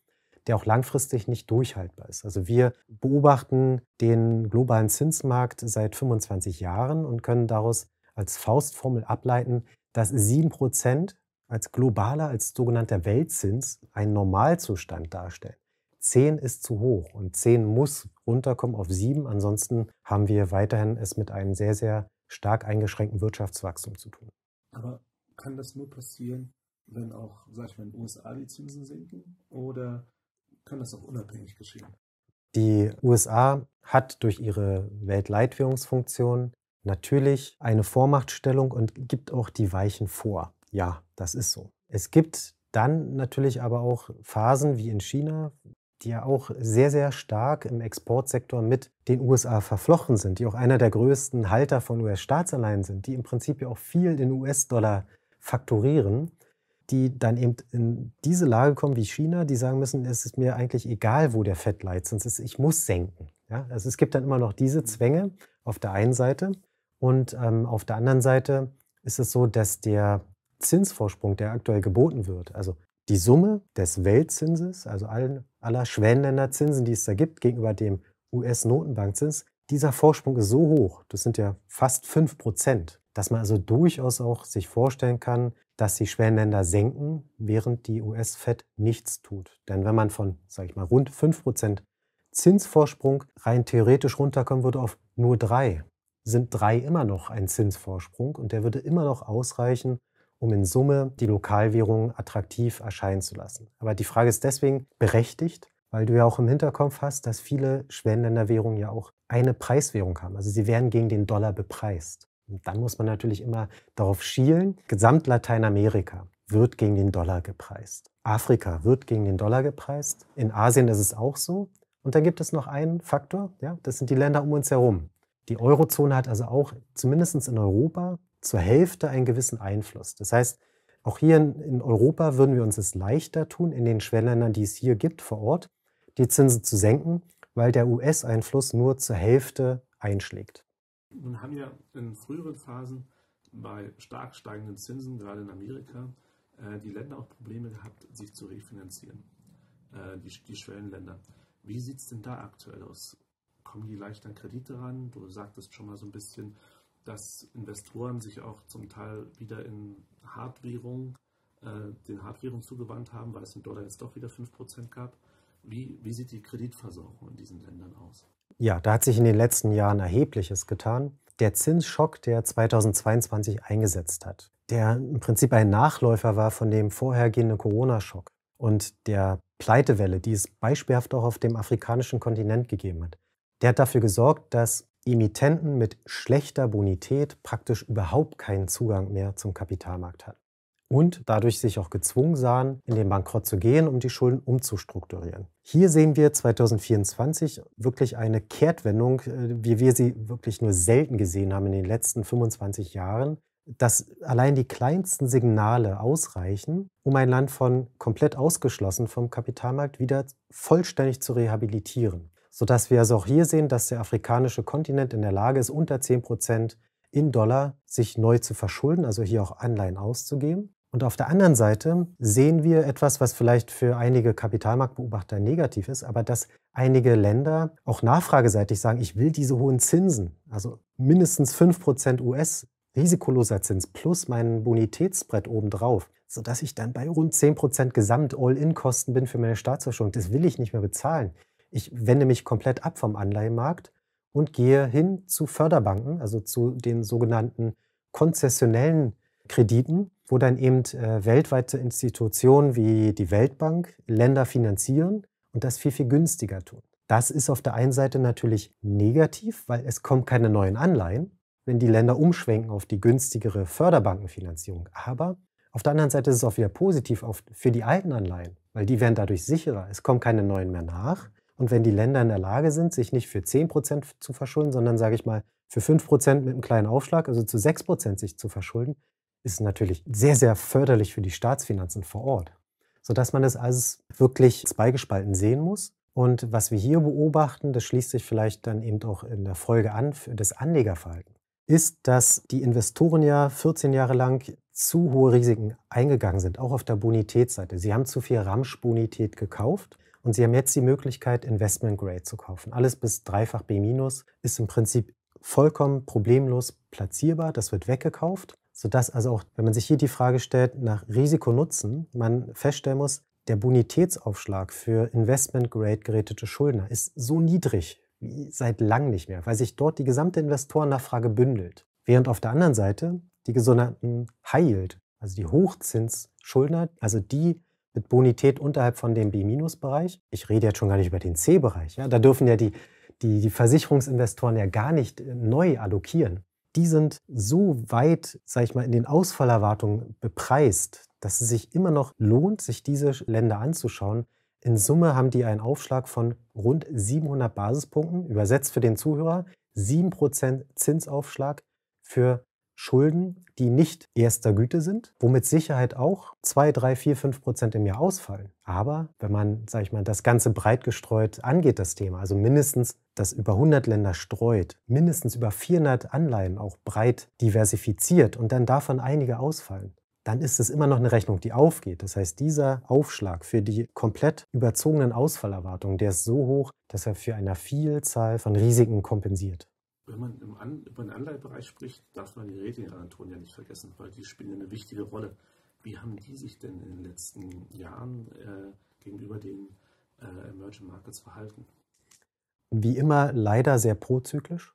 [SPEAKER 1] der auch langfristig nicht durchhaltbar ist. Also wir beobachten den globalen Zinsmarkt seit 25 Jahren und können daraus als Faustformel ableiten, dass 7 Prozent als globaler, als sogenannter Weltzins einen Normalzustand darstellen. 10 ist zu hoch und 10 muss runterkommen auf 7. Ansonsten haben wir weiterhin es mit einem sehr, sehr stark eingeschränkten Wirtschaftswachstum zu tun.
[SPEAKER 2] Aber kann das nur passieren, wenn auch, sag ich mal, in den USA die Zinsen sinken? Oder kann das auch unabhängig geschehen?
[SPEAKER 1] Die USA hat durch ihre Weltleitwährungsfunktion natürlich eine Vormachtstellung und gibt auch die Weichen vor. Ja, das ist so. Es gibt dann natürlich aber auch Phasen wie in China, die ja auch sehr, sehr stark im Exportsektor mit den USA verflochten sind, die auch einer der größten Halter von US-Staatsanleihen sind, die im Prinzip ja auch viel in US-Dollar faktorieren, die dann eben in diese Lage kommen wie China, die sagen müssen, es ist mir eigentlich egal, wo der Fettleitzins ist, ich muss senken. Ja? Also es gibt dann immer noch diese Zwänge auf der einen Seite und ähm, auf der anderen Seite ist es so, dass der Zinsvorsprung, der aktuell geboten wird, also die Summe des Weltzinses, also allen aller Schwellenländer Zinsen, die es da gibt, gegenüber dem US-Notenbankzins, dieser Vorsprung ist so hoch, das sind ja fast 5 Prozent, dass man also durchaus auch sich vorstellen kann, dass die Schwellenländer senken, während die US-Fed nichts tut. Denn wenn man von, sage ich mal, rund 5 Prozent Zinsvorsprung rein theoretisch runterkommen würde auf nur drei, sind 3 immer noch ein Zinsvorsprung und der würde immer noch ausreichen, um in Summe die Lokalwährung attraktiv erscheinen zu lassen. Aber die Frage ist deswegen berechtigt, weil du ja auch im Hinterkopf hast, dass viele Schwellenländerwährungen ja auch eine Preiswährung haben. Also sie werden gegen den Dollar bepreist. Und dann muss man natürlich immer darauf schielen. Gesamt Lateinamerika wird gegen den Dollar gepreist. Afrika wird gegen den Dollar gepreist. In Asien ist es auch so. Und dann gibt es noch einen Faktor, ja, das sind die Länder um uns herum. Die Eurozone hat also auch zumindest in Europa zur Hälfte einen gewissen Einfluss. Das heißt, auch hier in Europa würden wir uns es leichter tun, in den Schwellenländern, die es hier gibt vor Ort, die Zinsen zu senken, weil der US-Einfluss nur zur Hälfte einschlägt.
[SPEAKER 2] Nun haben ja in früheren Phasen bei stark steigenden Zinsen, gerade in Amerika, äh, die Länder auch Probleme gehabt, sich zu refinanzieren, äh, die, die Schwellenländer. Wie sieht es denn da aktuell aus? Kommen die leichter an Kredite ran? Du sagtest schon mal so ein bisschen, dass Investoren sich auch zum Teil wieder in Hardwährung, äh, den Hardwährung zugewandt haben, weil es im Dollar jetzt doch wieder 5% gab. Wie, wie sieht die Kreditversorgung in diesen Ländern aus?
[SPEAKER 1] Ja, da hat sich in den letzten Jahren erhebliches getan. Der Zinsschock, der 2022 eingesetzt hat, der im Prinzip ein Nachläufer war von dem vorhergehenden Corona-Schock und der Pleitewelle, die es beispielhaft auch auf dem afrikanischen Kontinent gegeben hat, der hat dafür gesorgt, dass Emittenten mit schlechter Bonität praktisch überhaupt keinen Zugang mehr zum Kapitalmarkt hatten und dadurch sich auch gezwungen sahen, in den Bankrott zu gehen, um die Schulden umzustrukturieren. Hier sehen wir 2024 wirklich eine Kehrtwendung, äh, wie wir sie wirklich nur selten gesehen haben in den letzten 25 Jahren, dass allein die kleinsten Signale ausreichen, um ein Land von komplett ausgeschlossen vom Kapitalmarkt wieder vollständig zu rehabilitieren sodass wir also auch hier sehen, dass der afrikanische Kontinent in der Lage ist, unter 10 Prozent in Dollar sich neu zu verschulden, also hier auch Anleihen auszugeben. Und auf der anderen Seite sehen wir etwas, was vielleicht für einige Kapitalmarktbeobachter negativ ist, aber dass einige Länder auch nachfrageseitig sagen, ich will diese hohen Zinsen, also mindestens 5% US risikoloser Zins plus mein Bonitätsspread obendrauf, sodass ich dann bei rund 10% Gesamt-All-In-Kosten bin für meine Staatsverschuldung. Das will ich nicht mehr bezahlen ich wende mich komplett ab vom Anleihenmarkt und gehe hin zu Förderbanken, also zu den sogenannten konzessionellen Krediten, wo dann eben äh, weltweite Institutionen wie die Weltbank Länder finanzieren und das viel, viel günstiger tun. Das ist auf der einen Seite natürlich negativ, weil es kommen keine neuen Anleihen, wenn die Länder umschwenken auf die günstigere Förderbankenfinanzierung. Aber auf der anderen Seite ist es auch wieder positiv für die alten Anleihen, weil die werden dadurch sicherer. Es kommen keine neuen mehr nach. Und wenn die Länder in der Lage sind, sich nicht für 10 Prozent zu verschulden, sondern, sage ich mal, für 5 Prozent mit einem kleinen Aufschlag, also zu 6 Prozent sich zu verschulden, ist es natürlich sehr, sehr förderlich für die Staatsfinanzen vor Ort. Sodass man das alles wirklich zweigespalten sehen muss. Und was wir hier beobachten, das schließt sich vielleicht dann eben auch in der Folge an, für das Anlegerverhalten, ist, dass die Investoren ja 14 Jahre lang zu hohe Risiken eingegangen sind, auch auf der Bonitätsseite. Sie haben zu viel Ramschbonität gekauft und Sie haben jetzt die Möglichkeit, Investment Grade zu kaufen. Alles bis dreifach B- ist im Prinzip vollkommen problemlos platzierbar. Das wird weggekauft, sodass also auch, wenn man sich hier die Frage stellt nach Risikonutzen, man feststellen muss, der Bonitätsaufschlag für Investment Grade gerätete Schuldner ist so niedrig wie seit lang nicht mehr, weil sich dort die gesamte Investorennachfrage bündelt. Während auf der anderen Seite die sogenannten High Yield, also die Hochzinsschuldner, also die mit Bonität unterhalb von dem B-Bereich. Ich rede jetzt schon gar nicht über den C-Bereich. Ja? Da dürfen ja die, die, die Versicherungsinvestoren ja gar nicht äh, neu allokieren. Die sind so weit, sag ich mal, in den Ausfallerwartungen bepreist, dass es sich immer noch lohnt, sich diese Länder anzuschauen. In Summe haben die einen Aufschlag von rund 700 Basispunkten, übersetzt für den Zuhörer, 7% Zinsaufschlag für Schulden, die nicht erster Güte sind, womit Sicherheit auch 2, 3, 4, 5 Prozent im Jahr ausfallen. Aber wenn man, sag ich mal, das Ganze breit gestreut angeht, das Thema, also mindestens das über 100 Länder streut, mindestens über 400 Anleihen auch breit diversifiziert und dann davon einige ausfallen, dann ist es immer noch eine Rechnung, die aufgeht. Das heißt, dieser Aufschlag für die komplett überzogenen Ausfallerwartungen, der ist so hoch, dass er für eine Vielzahl von Risiken kompensiert
[SPEAKER 2] wenn man An über den Anleihebereich spricht, darf man die Ratingagenturen ja nicht vergessen, weil die spielen eine wichtige Rolle. Wie haben die sich denn in den letzten Jahren äh, gegenüber den äh, Emerging Markets verhalten?
[SPEAKER 1] Wie immer leider sehr prozyklisch.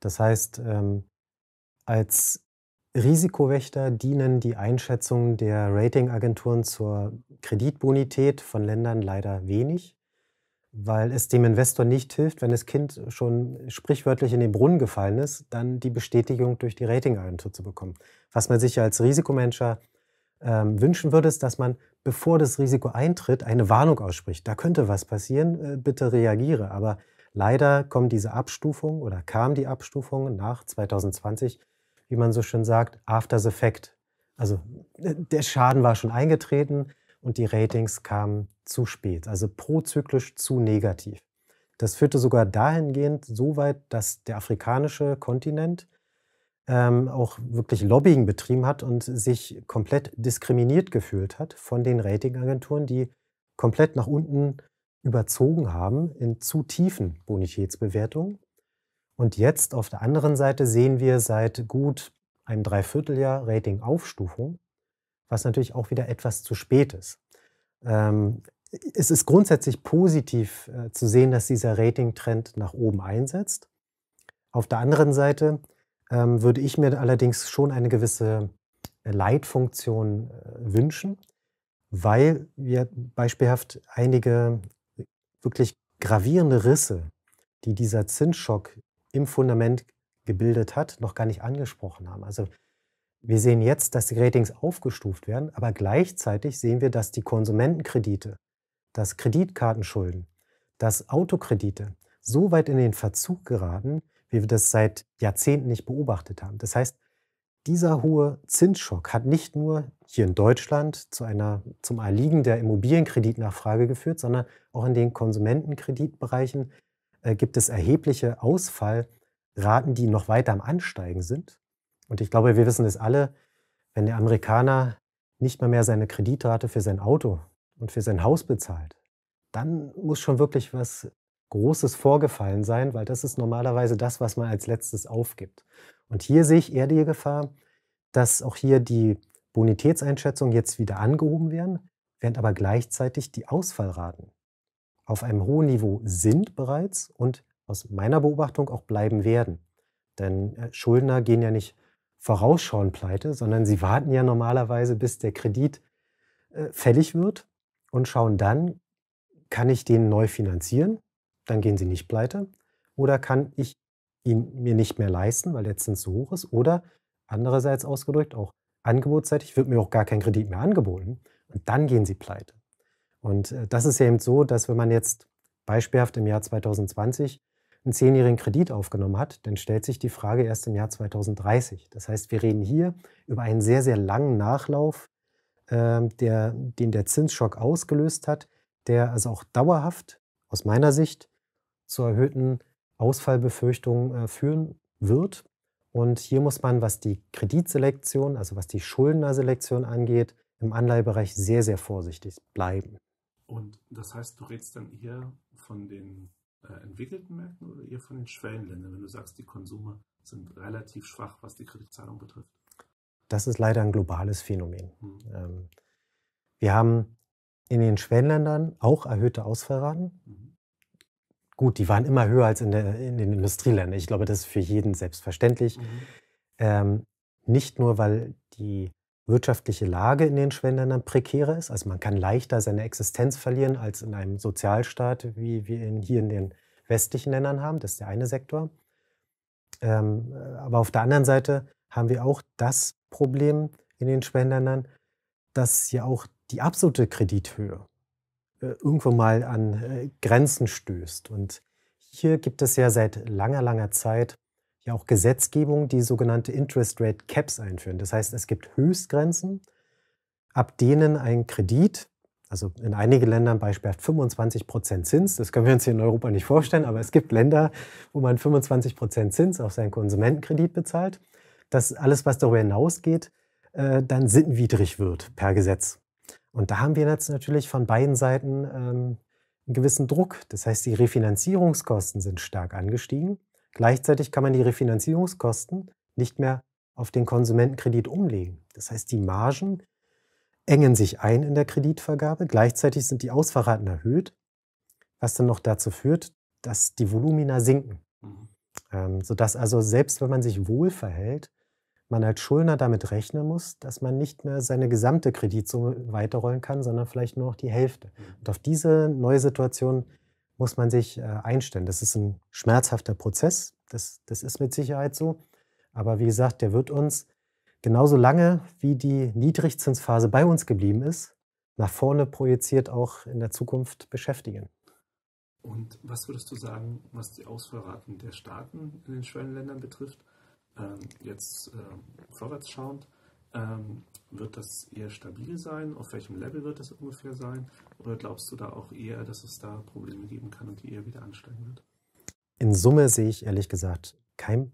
[SPEAKER 1] Das heißt, ähm, als Risikowächter dienen die Einschätzungen der Ratingagenturen zur Kreditbonität von Ländern leider wenig weil es dem Investor nicht hilft, wenn das Kind schon sprichwörtlich in den Brunnen gefallen ist, dann die Bestätigung durch die Ratingagentur zu bekommen. Was man sich als Risikomanager ähm, wünschen würde, ist, dass man, bevor das Risiko eintritt, eine Warnung ausspricht. Da könnte was passieren, äh, bitte reagiere. Aber leider kommt diese Abstufung oder kam die Abstufung nach 2020, wie man so schön sagt, after the fact. Also äh, der Schaden war schon eingetreten, und die Ratings kamen zu spät, also prozyklisch zu negativ. Das führte sogar dahingehend so weit, dass der afrikanische Kontinent ähm, auch wirklich Lobbying betrieben hat und sich komplett diskriminiert gefühlt hat von den Ratingagenturen, die komplett nach unten überzogen haben in zu tiefen Bonitätsbewertungen. Und jetzt auf der anderen Seite sehen wir seit gut einem Dreivierteljahr Ratingaufstufung was natürlich auch wieder etwas zu spät ist. Ähm, es ist grundsätzlich positiv äh, zu sehen, dass dieser Rating-Trend nach oben einsetzt. Auf der anderen Seite ähm, würde ich mir allerdings schon eine gewisse äh, Leitfunktion äh, wünschen, weil wir beispielhaft einige äh, wirklich gravierende Risse, die dieser Zinsschock im Fundament gebildet hat, noch gar nicht angesprochen haben. Also wir sehen jetzt, dass die Ratings aufgestuft werden, aber gleichzeitig sehen wir, dass die Konsumentenkredite, dass Kreditkartenschulden, dass Autokredite so weit in den Verzug geraten, wie wir das seit Jahrzehnten nicht beobachtet haben. Das heißt, dieser hohe Zinsschock hat nicht nur hier in Deutschland zu einer, zum Erliegen der Immobilienkreditnachfrage geführt, sondern auch in den Konsumentenkreditbereichen äh, gibt es erhebliche Ausfallraten, die noch weiter am Ansteigen sind. Und ich glaube, wir wissen es alle, wenn der Amerikaner nicht mal mehr seine Kreditrate für sein Auto und für sein Haus bezahlt, dann muss schon wirklich was Großes vorgefallen sein, weil das ist normalerweise das, was man als letztes aufgibt. Und hier sehe ich eher die Gefahr, dass auch hier die Bonitätseinschätzungen jetzt wieder angehoben werden, während aber gleichzeitig die Ausfallraten auf einem hohen Niveau sind bereits und aus meiner Beobachtung auch bleiben werden. Denn äh, Schuldner gehen ja nicht vorausschauen pleite, sondern sie warten ja normalerweise, bis der Kredit äh, fällig wird und schauen dann, kann ich den neu finanzieren? Dann gehen sie nicht pleite. Oder kann ich ihn mir nicht mehr leisten, weil der Zins so hoch ist? Oder andererseits ausgedrückt auch angebotsseitig wird mir auch gar kein Kredit mehr angeboten. Und dann gehen sie pleite. Und äh, das ist ja eben so, dass wenn man jetzt beispielhaft im Jahr 2020 einen zehnjährigen Kredit aufgenommen hat, dann stellt sich die Frage erst im Jahr 2030. Das heißt, wir reden hier über einen sehr, sehr langen Nachlauf, äh, der, den der Zinsschock ausgelöst hat, der also auch dauerhaft aus meiner Sicht zu erhöhten Ausfallbefürchtungen äh, führen wird. Und hier muss man, was die Kreditselektion, also was die Schuldnerselektion angeht, im Anleihebereich sehr, sehr vorsichtig bleiben.
[SPEAKER 2] Und das heißt, du redest dann hier von den äh, entwickelten Märkten oder eher von den Schwellenländern, wenn du sagst, die Konsume sind relativ schwach, was die Kreditzahlung betrifft?
[SPEAKER 1] Das ist leider ein globales Phänomen. Hm. Ähm, wir haben in den Schwellenländern auch erhöhte Ausfallraten. Mhm. Gut, die waren immer höher als in, der, in, den Industrieländern. Ich glaube, das ist für jeden selbstverständlich. Mhm. Ähm, nicht nur, weil die wirtschaftliche Lage in den Schwellenländern prekärer ist. Also man kann leichter seine Existenz verlieren als in einem Sozialstaat, wie wir ihn hier in den westlichen Ländern haben. Das ist der eine Sektor. Ähm, aber auf der anderen Seite haben wir auch das Problem in den Schwellenländern, dass ja auch die absolute Kredithöhe äh, irgendwo mal an äh, Grenzen stößt. Und hier gibt es ja seit langer, langer Zeit ja auch Gesetzgebung, die sogenannte Interest Rate Caps einführen. Das heißt, es gibt Höchstgrenzen, ab denen ein Kredit, also in einigen Ländern beispielsweise 25 Prozent Zins, das können wir uns hier in Europa nicht vorstellen, aber es gibt Länder, wo man 25 Prozent Zins auf seinen Konsumentenkredit bezahlt, dass alles, was darüber hinausgeht, äh, dann sinnwidrig wird per Gesetz. Und da haben wir jetzt natürlich von beiden Seiten ähm, einen gewissen Druck. Das heißt, die Refinanzierungskosten sind stark angestiegen. Gleichzeitig kann man die Refinanzierungskosten nicht mehr auf den Konsumentenkredit umlegen. Das heißt, die Margen engen sich ein in der Kreditvergabe, gleichzeitig sind die Ausfallraten erhöht, was dann noch dazu führt, dass die Volumina sinken. Mhm. Ähm, sodass also selbst wenn man sich wohl verhält, man als Schuldner damit rechnen muss, dass man nicht mehr seine gesamte Kreditsumme weiterrollen kann, sondern vielleicht nur noch die Hälfte. Mhm. Und auf diese neue Situation muss man sich äh, einstellen. Das ist ein schmerzhafter Prozess, das, das ist mit Sicherheit so. Aber wie gesagt, der wird uns genauso lange, wie die Niedrigzinsphase bei uns geblieben ist, nach vorne projiziert auch in der Zukunft beschäftigen.
[SPEAKER 2] Und was würdest du sagen, was die Ausfallraten der Staaten in den Schwellenländern betrifft? Ähm, jetzt ähm, vorwärts schauend, ähm, wird das eher stabil sein? Auf welchem Level wird das ungefähr sein? Oder glaubst du da auch eher, dass es da Probleme geben kann und die eher wieder ansteigen wird?
[SPEAKER 1] In Summe sehe ich ehrlich gesagt kein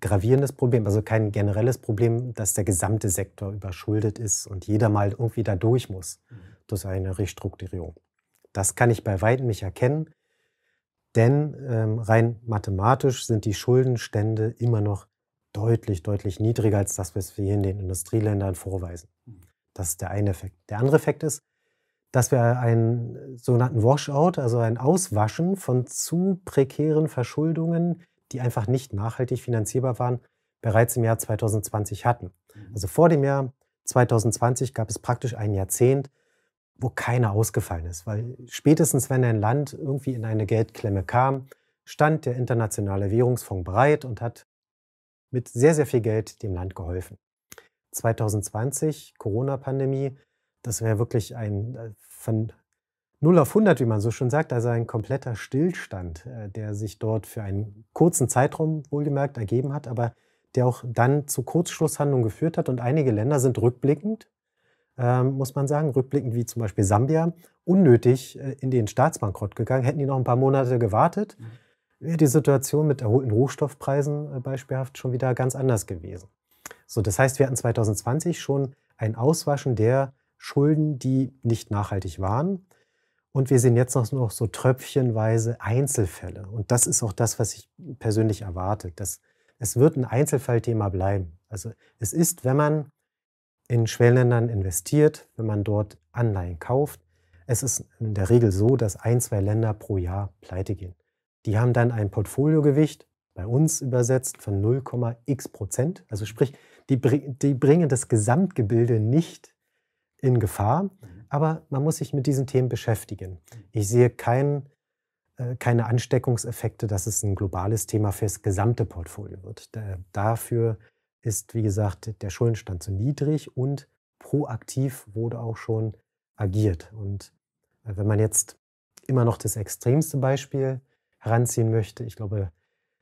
[SPEAKER 1] gravierendes Problem, also kein generelles Problem, dass der gesamte Sektor überschuldet ist und jeder mal irgendwie da durch muss mhm. durch eine Restrukturierung. Das kann ich bei weitem nicht erkennen, denn ähm, rein mathematisch sind die Schuldenstände immer noch deutlich, deutlich niedriger als das, was wir hier in den Industrieländern vorweisen. Das ist der eine Effekt. Der andere Effekt ist, dass wir einen sogenannten Washout, also ein Auswaschen von zu prekären Verschuldungen, die einfach nicht nachhaltig finanzierbar waren, bereits im Jahr 2020 hatten. Mhm. Also vor dem Jahr 2020 gab es praktisch ein Jahrzehnt, wo keiner ausgefallen ist, weil spätestens wenn ein Land irgendwie in eine Geldklemme kam, stand der internationale Währungsfonds bereit und hat mit sehr, sehr viel Geld dem Land geholfen. 2020, Corona-Pandemie, das wäre wirklich ein äh, von 0 auf 100, wie man so schon sagt, also ein kompletter Stillstand, äh, der sich dort für einen kurzen Zeitraum wohlgemerkt ergeben hat, aber der auch dann zu Kurzschlusshandlungen geführt hat. Und einige Länder sind rückblickend, ähm, muss man sagen, rückblickend wie zum Beispiel Sambia, unnötig äh, in den Staatsbankrott gegangen. Hätten die noch ein paar Monate gewartet, mhm wäre die Situation mit erholten Rohstoffpreisen äh, beispielhaft schon wieder ganz anders gewesen. So, das heißt, wir hatten 2020 schon ein Auswaschen der Schulden, die nicht nachhaltig waren. Und wir sehen jetzt noch so tröpfchenweise Einzelfälle. Und das ist auch das, was ich persönlich erwarte. Dass es wird ein Einzelfallthema bleiben. Also es ist, wenn man in Schwellenländern investiert, wenn man dort Anleihen kauft, es ist in der Regel so, dass ein, zwei Länder pro Jahr pleite gehen. Die haben dann ein Portfoliogewicht, bei uns übersetzt, von 0,x Prozent. Also sprich, die, die bringen das Gesamtgebilde nicht in Gefahr, mhm. aber man muss sich mit diesen Themen beschäftigen. Ich sehe kein, äh, keine Ansteckungseffekte, dass es ein globales Thema fürs gesamte Portfolio wird. dafür ist, wie gesagt, der Schuldenstand zu niedrig und proaktiv wurde auch schon agiert. Und äh, wenn man jetzt immer noch das extremste Beispiel heranziehen möchte. Ich glaube,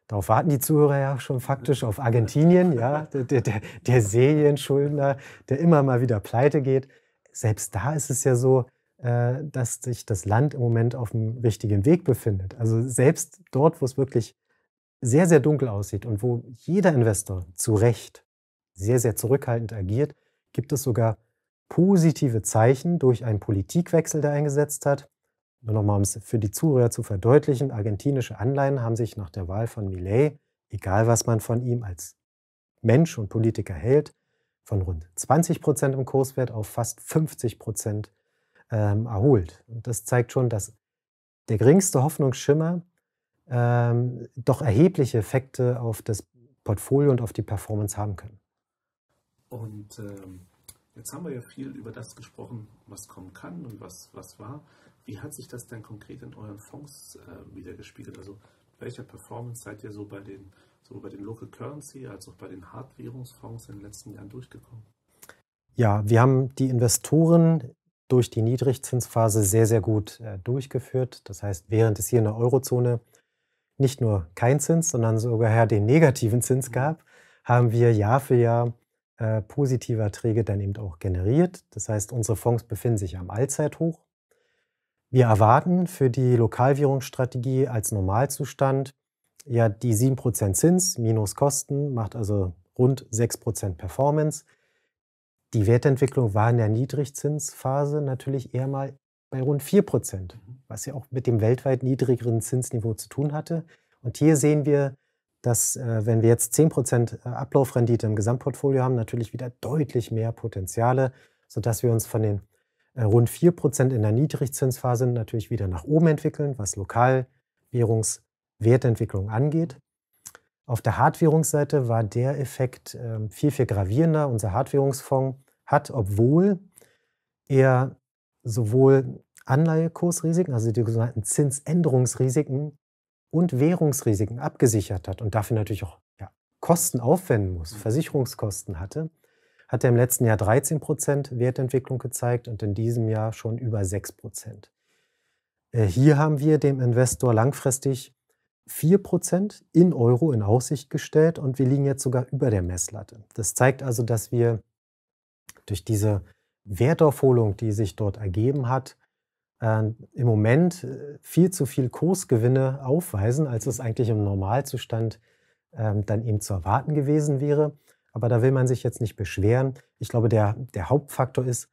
[SPEAKER 1] darauf warten die Zuhörer ja schon faktisch auf Argentinien, ja, der, der, der Serienschuldner, der immer mal wieder pleite geht. Selbst da ist es ja so, äh, dass sich das Land im Moment auf dem richtigen Weg befindet. Also selbst dort, wo es wirklich sehr, sehr dunkel aussieht und wo jeder Investor zu Recht sehr, sehr zurückhaltend agiert, gibt es sogar positive Zeichen durch einen Politikwechsel, der eingesetzt hat, nur nochmal, um es für die Zuhörer zu verdeutlichen, argentinische Anleihen haben sich nach der Wahl von Millet, egal was man von ihm als Mensch und Politiker hält, von rund 20 Prozent im Kurswert auf fast 50 Prozent ähm, erholt. Und das zeigt schon, dass der geringste Hoffnungsschimmer ähm, doch erhebliche Effekte auf das Portfolio und auf die Performance haben können.
[SPEAKER 2] Und ähm, jetzt haben wir ja viel über das gesprochen, was kommen kann und was, was war. Wie hat sich das denn konkret in euren Fonds äh, wiedergespiegelt? Also welcher Performance seid ihr so bei den sowohl bei den Local Currency als auch bei den Hardwährungsfonds in den letzten Jahren durchgekommen?
[SPEAKER 1] Ja, wir haben die Investoren durch die Niedrigzinsphase sehr, sehr gut äh, durchgeführt. Das heißt, während es hier in der Eurozone nicht nur kein Zins, sondern sogar den negativen Zins mhm. gab, haben wir Jahr für Jahr äh, positive Erträge dann eben auch generiert. Das heißt, unsere Fonds befinden sich am Allzeithoch. Wir erwarten für die Lokalwährungsstrategie als Normalzustand ja die 7% Zins minus Kosten, macht also rund 6% Performance. Die Wertentwicklung war in der Niedrigzinsphase natürlich eher mal bei rund 4%, mhm. was ja auch mit dem weltweit niedrigeren Zinsniveau zu tun hatte. Und hier sehen wir, dass äh, wenn wir jetzt 10% äh, Ablaufrendite im Gesamtportfolio haben, natürlich wieder deutlich mehr Potenziale, sodass wir uns von den äh, rund 4% in der Niedrigzinsphase natürlich wieder nach oben entwickeln, was Lokalwährungswertentwicklung angeht. Auf der Hartwährungsseite war der Effekt ähm, viel, viel gravierender. Unser Hartwährungsfonds hat, obwohl er sowohl Anleihekursrisiken, also die sogenannten Zinsänderungsrisiken und Währungsrisiken abgesichert hat und dafür natürlich auch ja, Kosten aufwenden muss, mhm. Versicherungskosten hatte, hat er im letzten Jahr 13 Prozent Wertentwicklung gezeigt und in diesem Jahr schon über 6 Prozent. Äh, hier haben wir dem Investor langfristig 4 Prozent in Euro in Aussicht gestellt und wir liegen jetzt sogar über der Messlatte. Das zeigt also, dass wir durch diese Wertaufholung, die sich dort ergeben hat, ähm, im Moment äh, viel zu viel Kursgewinne aufweisen, als es eigentlich im Normalzustand ähm, dann eben zu erwarten gewesen wäre. Aber da will man sich jetzt nicht beschweren. Ich glaube, der, der Hauptfaktor ist,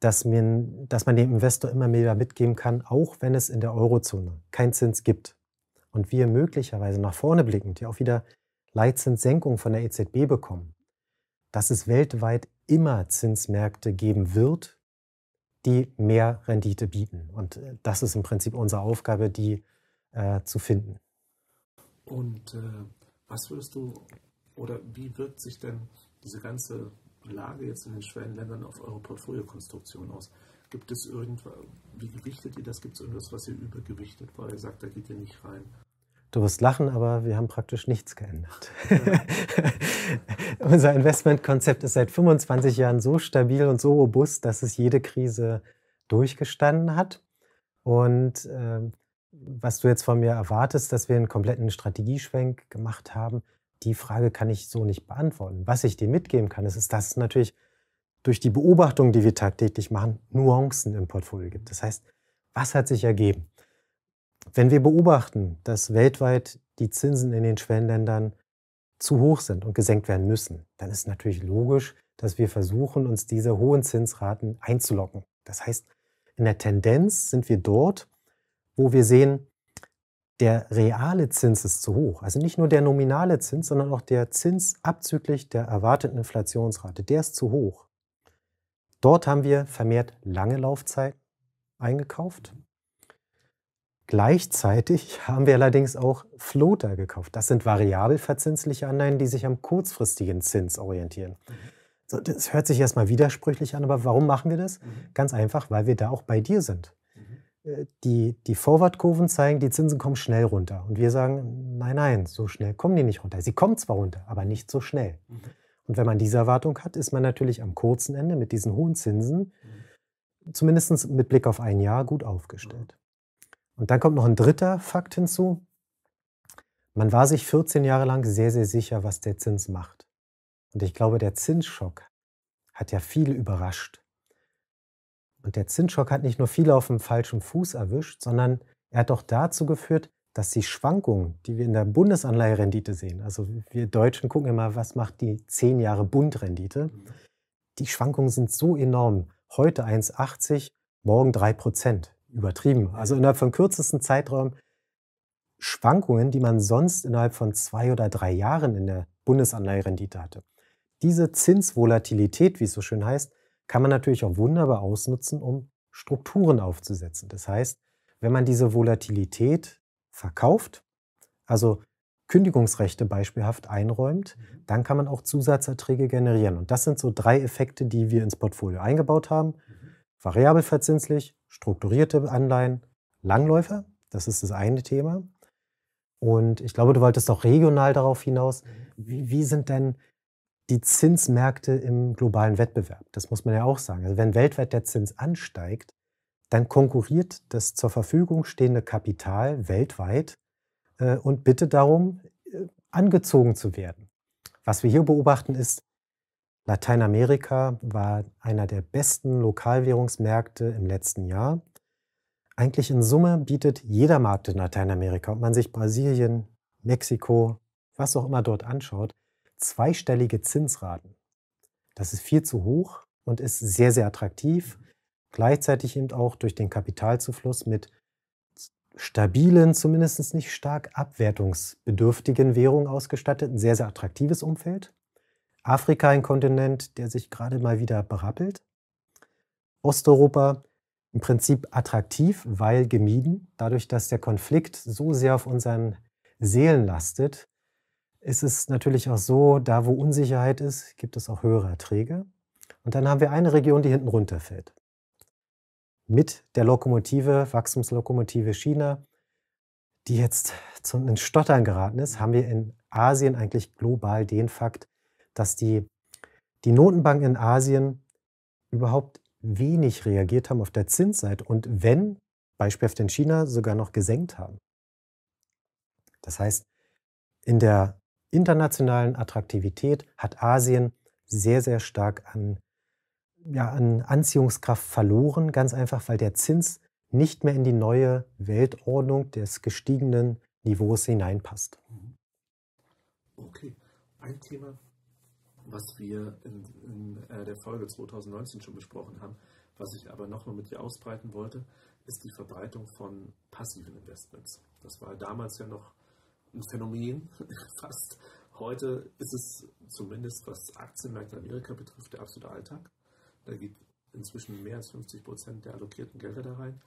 [SPEAKER 1] dass, mir, dass man dem Investor immer mehr mitgeben kann, auch wenn es in der Eurozone keinen Zins gibt und wir möglicherweise nach vorne blickend ja auch wieder Leitzinssenkungen von der EZB bekommen, dass es weltweit immer Zinsmärkte geben wird, die mehr Rendite bieten. Und äh, das ist im Prinzip unsere Aufgabe, die äh, zu finden.
[SPEAKER 2] Und äh, was würdest du oder wie wirkt sich denn diese ganze Lage jetzt in den Schwellenländern auf eure Portfoliokonstruktion aus? Gibt es irgendwas, wie gewichtet ihr das? Gibt es irgendwas, was ihr übergewichtet, weil ihr sagt, da geht ihr nicht rein?
[SPEAKER 1] Du wirst lachen, aber wir haben praktisch nichts geändert. Ja. Unser Investmentkonzept ist seit 25 Jahren so stabil und so robust, dass es jede Krise durchgestanden hat. Und äh, was du jetzt von mir erwartest, dass wir einen kompletten Strategieschwenk gemacht haben, die Frage kann ich so nicht beantworten. Was ich dir mitgeben kann, ist, ist dass es natürlich durch die Beobachtung, die wir tagtäglich machen, Nuancen im Portfolio gibt. Das heißt, was hat sich ergeben? Wenn wir beobachten, dass weltweit die Zinsen in den Schwellenländern zu hoch sind und gesenkt werden müssen, dann ist natürlich logisch, dass wir versuchen, uns diese hohen Zinsraten einzulocken. Das heißt, in der Tendenz sind wir dort, wo wir sehen, der reale Zins ist zu hoch. Also nicht nur der nominale Zins, sondern auch der Zins abzüglich der erwarteten Inflationsrate, der ist zu hoch. Dort haben wir vermehrt lange Laufzeiten eingekauft. Gleichzeitig haben wir allerdings auch Floater gekauft. Das sind variabel verzinsliche Anleihen, die sich am kurzfristigen Zins orientieren. Mhm. So, das hört sich erstmal widersprüchlich an, aber warum machen wir das? Mhm. Ganz einfach, weil wir da auch bei dir sind die, die Forward-Kurven zeigen, die Zinsen kommen schnell runter. Und wir sagen, nein, nein, so schnell kommen die nicht runter. Sie kommen zwar runter, aber nicht so schnell. Mhm. Und wenn man diese Erwartung hat, ist man natürlich am kurzen Ende mit diesen hohen Zinsen, mhm. zumindest mit Blick auf ein Jahr, gut aufgestellt. Mhm. Und dann kommt noch ein dritter Fakt hinzu. Man war sich 14 Jahre lang sehr, sehr sicher, was der Zins macht. Und ich glaube, der Zinsschock hat ja viele überrascht. Und der Zinsschock hat nicht nur viele auf dem falschen Fuß erwischt, sondern er hat auch dazu geführt, dass die Schwankungen, die wir in der Bundesanleiherendite sehen, also wir Deutschen gucken immer, was macht die zehn Jahre Bundrendite, mhm. die Schwankungen sind so enorm. Heute 1,80, morgen 3 Prozent. Übertrieben. Also innerhalb von kürzesten Zeitraum Schwankungen, die man sonst innerhalb von zwei oder drei Jahren in der Bundesanleiherendite hatte. Diese Zinsvolatilität, wie es so schön heißt, kann man natürlich auch wunderbar ausnutzen, um Strukturen aufzusetzen. Das heißt, wenn man diese Volatilität verkauft, also Kündigungsrechte beispielhaft einräumt, mhm. dann kann man auch Zusatzerträge generieren. Und das sind so drei Effekte, die wir ins Portfolio eingebaut haben. Mhm. Variabel verzinslich, strukturierte Anleihen, Langläufer, das ist das eine Thema. Und ich glaube, du wolltest auch regional darauf hinaus. Mhm. Wie, wie sind denn die Zinsmärkte im globalen Wettbewerb. Das muss man ja auch sagen. Also wenn weltweit der Zins ansteigt, dann konkurriert das zur Verfügung stehende Kapital weltweit äh, und bittet darum, äh, angezogen zu werden. Was wir hier beobachten ist, Lateinamerika war einer der besten Lokalwährungsmärkte im letzten Jahr. Eigentlich in Summe bietet jeder Markt in Lateinamerika, ob man sich Brasilien, Mexiko, was auch immer dort anschaut, zweistellige Zinsraten. Das ist viel zu hoch und ist sehr, sehr attraktiv. Mhm. Gleichzeitig eben auch durch den Kapitalzufluss mit stabilen, zumindest nicht stark abwertungsbedürftigen Währungen ausgestattet. Ein sehr, sehr attraktives Umfeld. Afrika ein Kontinent, der sich gerade mal wieder berappelt. Osteuropa im Prinzip attraktiv, weil gemieden, dadurch, dass der Konflikt so sehr auf unseren Seelen lastet, ist es natürlich auch so, da wo Unsicherheit ist, gibt es auch höhere Erträge. Und dann haben wir eine Region, die hinten runterfällt. Mit der Lokomotive, Wachstumslokomotive China, die jetzt zum ins Stottern geraten ist, haben wir in Asien eigentlich global den Fakt, dass die, die Notenbanken in Asien überhaupt wenig reagiert haben auf der Zinsseite und wenn, beispielsweise in China, sogar noch gesenkt haben. Das heißt, in der internationalen Attraktivität hat Asien sehr, sehr stark an, ja, an Anziehungskraft verloren, ganz einfach, weil der Zins nicht mehr in die neue Weltordnung des gestiegenen Niveaus hineinpasst.
[SPEAKER 2] Mhm. Okay, ein Thema, was wir in, in äh, der Folge 2019 schon besprochen haben, was ich aber nochmal mit dir ausbreiten wollte, ist die Verbreitung von passiven Investments. Das war damals ja noch ein Phänomen fast. Heute ist es zumindest, was Aktienmärkte Amerika betrifft, der absolute Alltag. Da geht inzwischen mehr als 50 Prozent der allokierten Gelder da rein.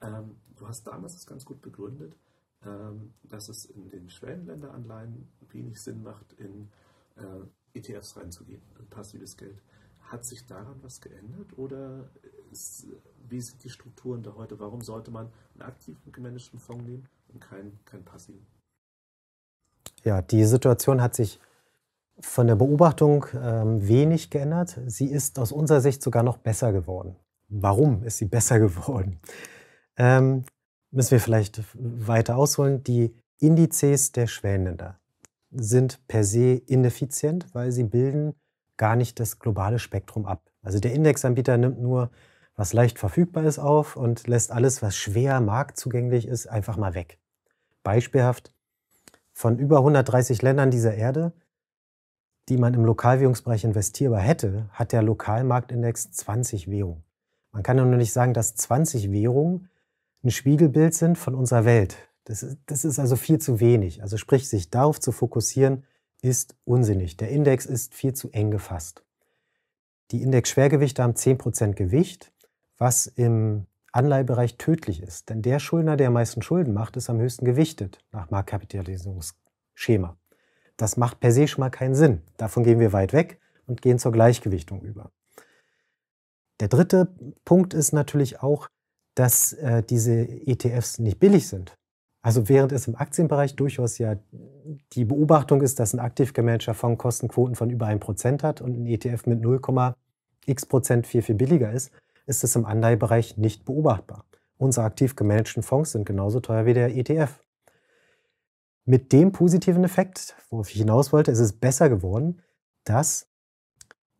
[SPEAKER 2] Ähm, du hast damals das ganz gut begründet, ähm, dass es in den Schwellenländeranleihen wenig Sinn macht, in äh, ETFs reinzugehen, in passives Geld. Hat sich daran was geändert oder ist, wie sind die Strukturen da heute? Warum sollte man einen aktiven gemanagten Fonds nehmen und keinen, keinen passiven?
[SPEAKER 1] Ja, die Situation hat sich von der Beobachtung ähm, wenig geändert. Sie ist aus unserer Sicht sogar noch besser geworden. Warum ist sie besser geworden? Ähm, müssen wir vielleicht weiter ausholen. Die Indizes der Schwellenländer sind per se ineffizient, weil sie bilden gar nicht das globale Spektrum ab. Also der Indexanbieter nimmt nur, was leicht verfügbar ist, auf und lässt alles, was schwer marktzugänglich ist, einfach mal weg. Beispielhaft von über 130 Ländern dieser Erde, die man im Lokalwährungsbereich investierbar hätte, hat der Lokalmarktindex 20 Währungen. Man kann ja nur nicht sagen, dass 20 Währungen ein Spiegelbild sind von unserer Welt. Das ist, das ist also viel zu wenig. Also sprich, sich darauf zu fokussieren, ist unsinnig. Der Index ist viel zu eng gefasst. Die Indexschwergewichte haben 10% Gewicht, was im Anleihebereich tödlich ist. Denn der Schuldner, der am meisten Schulden macht, ist am höchsten gewichtet nach Marktkapitalisierungsschema. Das macht per se schon mal keinen Sinn. Davon gehen wir weit weg und gehen zur Gleichgewichtung über. Der dritte Punkt ist natürlich auch, dass äh, diese ETFs nicht billig sind. Also während es im Aktienbereich durchaus ja die Beobachtung ist, dass ein aktiv gemanagter Fonds Kostenquoten von über 1% hat und ein ETF mit 0,x Prozent viel, viel billiger ist, ist es im Anleihebereich nicht beobachtbar. Unsere aktiv gemanagten Fonds sind genauso teuer wie der ETF. Mit dem positiven Effekt, worauf ich hinaus wollte, ist es besser geworden, dass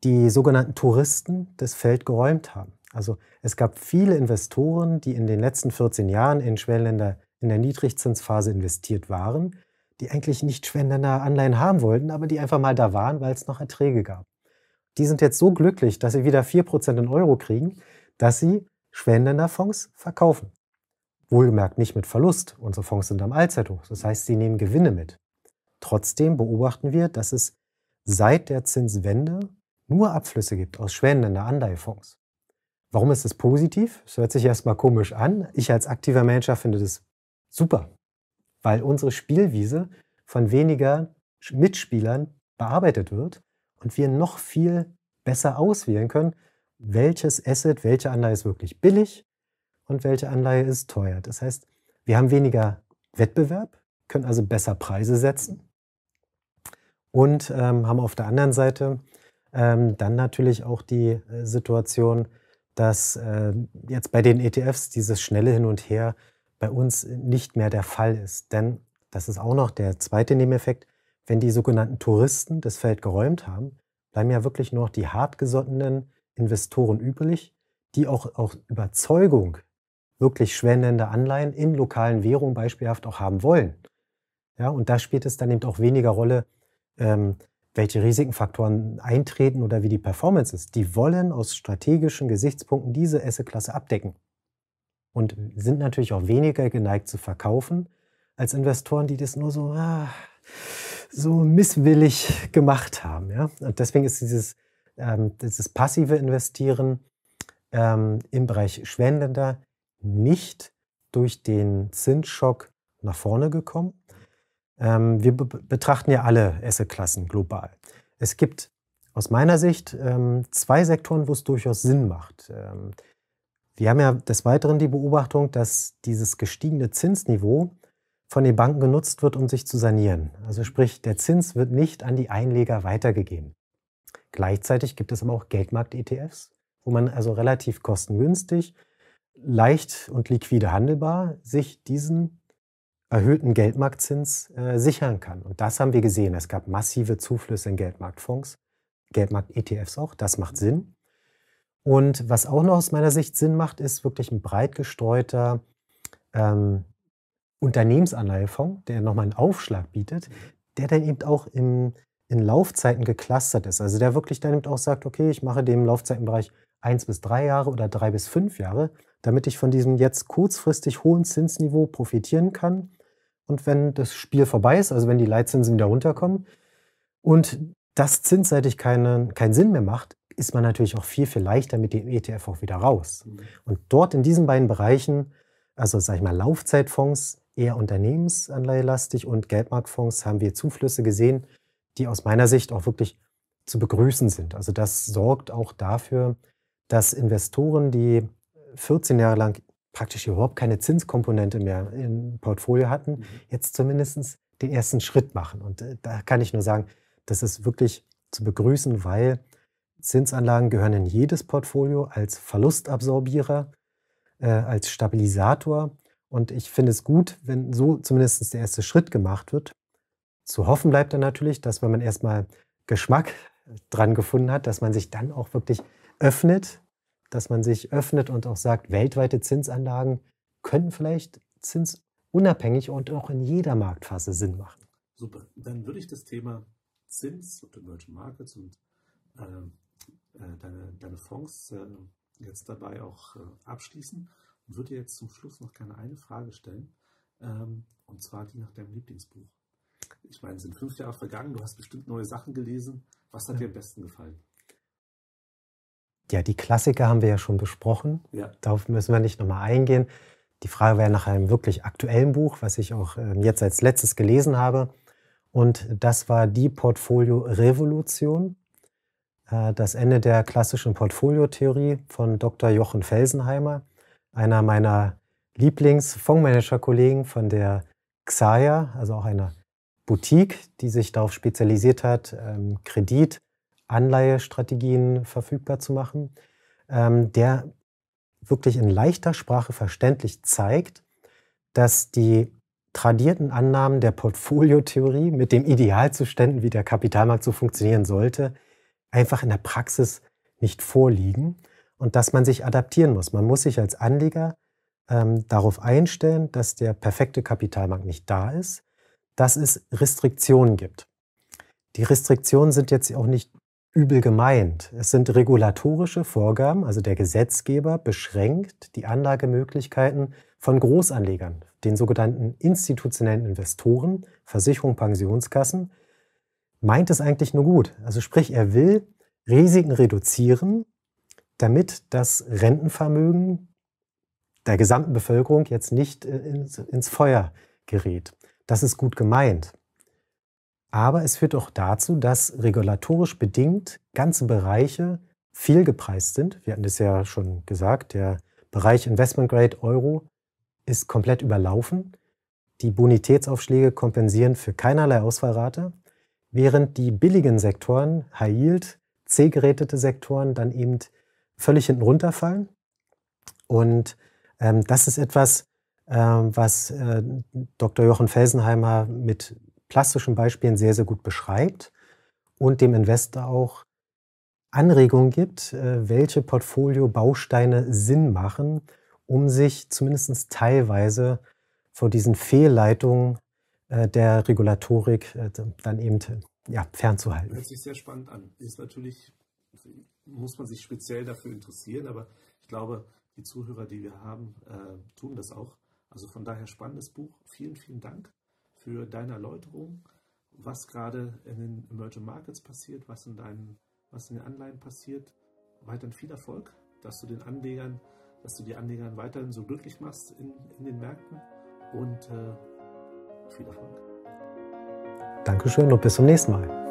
[SPEAKER 1] die sogenannten Touristen das Feld geräumt haben. Also es gab viele Investoren, die in den letzten 14 Jahren in Schwellenländer in der Niedrigzinsphase investiert waren, die eigentlich nicht Schwellenländer Anleihen haben wollten, aber die einfach mal da waren, weil es noch Erträge gab. Die sind jetzt so glücklich, dass sie wieder 4% in Euro kriegen dass sie Schwellenländer Fonds verkaufen. Wohlgemerkt nicht mit Verlust. Unsere Fonds sind am Allzeithoch. Das heißt, sie nehmen Gewinne mit. Trotzdem beobachten wir, dass es seit der Zinswende nur Abflüsse gibt aus Schwellenländer Anleihefonds. Warum ist das positiv? Es hört sich erstmal komisch an. Ich als aktiver Manager finde das super, weil unsere Spielwiese von weniger Mitspielern bearbeitet wird und wir noch viel besser auswählen können, welches Asset, welche Anleihe ist wirklich billig und welche Anleihe ist teuer. Das heißt, wir haben weniger Wettbewerb, können also besser Preise setzen und ähm, haben auf der anderen Seite ähm, dann natürlich auch die äh, Situation, dass äh, jetzt bei den ETFs dieses schnelle Hin und Her bei uns nicht mehr der Fall ist. Denn das ist auch noch der zweite Nebeneffekt, wenn die sogenannten Touristen das Feld geräumt haben, bleiben ja wirklich nur noch die hartgesottenen Investoren üblich, die auch aus Überzeugung wirklich schwellenländer Anleihen in lokalen Währungen beispielhaft auch haben wollen. Ja, und da spielt es dann eben auch weniger Rolle, ähm, welche Risikenfaktoren eintreten oder wie die Performance ist. Die wollen aus strategischen Gesichtspunkten diese Asset-Klasse abdecken und sind natürlich auch weniger geneigt zu verkaufen als Investoren, die das nur so, ah, so misswillig gemacht haben. Ja? Und deswegen ist dieses ähm, dieses passive Investieren ähm, im Bereich Schwendender nicht durch den Zinsschock nach vorne gekommen. Ähm, wir be betrachten ja alle Esseklassen global. Es gibt aus meiner Sicht ähm, zwei Sektoren, wo es durchaus Sinn macht. Ähm, wir haben ja des Weiteren die Beobachtung, dass dieses gestiegene Zinsniveau von den Banken genutzt wird, um sich zu sanieren. Also sprich, der Zins wird nicht an die Einleger weitergegeben. Gleichzeitig gibt es aber auch Geldmarkt-ETFs, wo man also relativ kostengünstig, leicht und liquide handelbar sich diesen erhöhten Geldmarktzins äh, sichern kann. Und das haben wir gesehen. Es gab massive Zuflüsse in Geldmarktfonds, Geldmarkt-ETFs auch. Das macht mhm. Sinn. Und was auch noch aus meiner Sicht Sinn macht, ist wirklich ein breit gestreuter ähm, Unternehmensanleihefonds, der nochmal einen Aufschlag bietet, mhm. der dann eben auch im in Laufzeiten geclustert ist. Also der wirklich dann auch sagt, okay, ich mache dem Laufzeitenbereich eins bis drei Jahre oder drei bis fünf Jahre, damit ich von diesem jetzt kurzfristig hohen Zinsniveau profitieren kann. Und wenn das Spiel vorbei ist, also wenn die Leitzinsen wieder runterkommen und das zinsseitig keine, keinen Sinn mehr macht, ist man natürlich auch viel, viel leichter mit dem ETF auch wieder raus. Mhm. Und dort in diesen beiden Bereichen, also sag ich mal Laufzeitfonds, eher unternehmensanleihelastig und Geldmarktfonds, haben wir Zuflüsse gesehen, die aus meiner Sicht auch wirklich zu begrüßen sind. Also das sorgt auch dafür, dass Investoren, die 14 Jahre lang praktisch überhaupt keine Zinskomponente mehr im Portfolio hatten, mhm. jetzt zumindest den ersten Schritt machen. Und äh, da kann ich nur sagen, das ist wirklich zu begrüßen, weil Zinsanlagen gehören in jedes Portfolio als Verlustabsorbierer, äh, als Stabilisator. Und ich finde es gut, wenn so zumindest der erste Schritt gemacht wird. Zu hoffen bleibt dann natürlich, dass wenn man erstmal Geschmack äh, dran gefunden hat, dass man sich dann auch wirklich öffnet, dass man sich öffnet und auch sagt, weltweite Zinsanlagen können vielleicht zinsunabhängig und auch in jeder Marktphase Sinn machen.
[SPEAKER 2] Super, dann würde ich das Thema Zins und Emerging Markets und ähm, äh, deine, deine Fonds äh, jetzt dabei auch äh, abschließen und würde jetzt zum Schluss noch gerne eine Frage stellen, ähm, und zwar die nach deinem Lieblingsbuch ich meine, sind fünf Jahre vergangen, du hast bestimmt neue Sachen gelesen. Was hat ja. dir am besten gefallen?
[SPEAKER 1] Ja, die Klassiker haben wir ja schon besprochen. Ja. Darauf müssen wir nicht nochmal eingehen. Die Frage wäre nach einem wirklich aktuellen Buch, was ich auch ähm, jetzt als letztes gelesen habe. Und das war die Portfolio-Revolution. Äh, das Ende der klassischen Portfoliotheorie von Dr. Jochen Felsenheimer, einer meiner Lieblings-Fondsmanager-Kollegen von der XAIA, also auch einer Boutique, die sich darauf spezialisiert hat, ähm, Kredit, Anleihestrategien verfügbar zu machen, ähm, der wirklich in leichter Sprache verständlich zeigt, dass die tradierten Annahmen der Portfoliotheorie mit dem Idealzuständen, wie der Kapitalmarkt so funktionieren sollte, einfach in der Praxis nicht vorliegen und dass man sich adaptieren muss. Man muss sich als Anleger ähm, darauf einstellen, dass der perfekte Kapitalmarkt nicht da ist, dass es Restriktionen gibt. Die Restriktionen sind jetzt auch nicht übel gemeint. Es sind regulatorische Vorgaben, also der Gesetzgeber beschränkt die Anlagemöglichkeiten von Großanlegern, den sogenannten institutionellen Investoren, Versicherung, Pensionskassen, meint es eigentlich nur gut. Also sprich, er will Risiken reduzieren, damit das Rentenvermögen der gesamten Bevölkerung jetzt nicht äh, ins, ins Feuer gerät. Das ist gut gemeint. Aber es führt auch dazu, dass regulatorisch bedingt ganze Bereiche viel gepreist sind. Wir hatten das ja schon gesagt, der Bereich Investment Grade Euro ist komplett überlaufen. Die Bonitätsaufschläge kompensieren für keinerlei Ausfallrate, während die billigen Sektoren, High Yield, C-gerätete Sektoren dann eben völlig hinten runterfallen. Und ähm, das ist etwas, ähm, was äh, Dr. Jochen Felsenheimer mit plastischen Beispielen sehr, sehr gut beschreibt und dem Investor auch Anregungen gibt, äh, welche Portfolio-Bausteine Sinn machen, um sich zumindest teilweise vor diesen Fehlleitungen äh, der Regulatorik dann eben ja, fernzuhalten.
[SPEAKER 2] Hört sich sehr spannend an. Ist natürlich, muss man sich speziell dafür interessieren, aber ich glaube, die Zuhörer, die wir haben, tun das auch. Also von daher spannendes Buch. Vielen, vielen Dank für deine Erläuterung, was gerade in den Emerging Markets passiert, was in deinen, was in den Anleihen passiert. Weiterhin viel Erfolg, dass du den Anlegern, dass du die Anlegern weiterhin so glücklich machst in, in den Märkten und äh, viel Erfolg.
[SPEAKER 1] Dankeschön und bis zum nächsten Mal.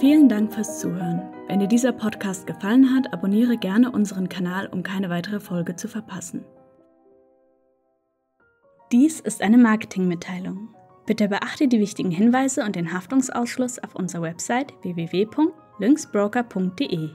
[SPEAKER 1] Vielen Dank fürs Zuhören. Wenn dir dieser Podcast gefallen hat, abonniere gerne unseren Kanal, um keine weitere Folge zu verpassen. Dies ist eine Marketingmitteilung. Bitte beachte die wichtigen Hinweise und den Haftungsausschluss auf unserer Website www.lynxbroker.de.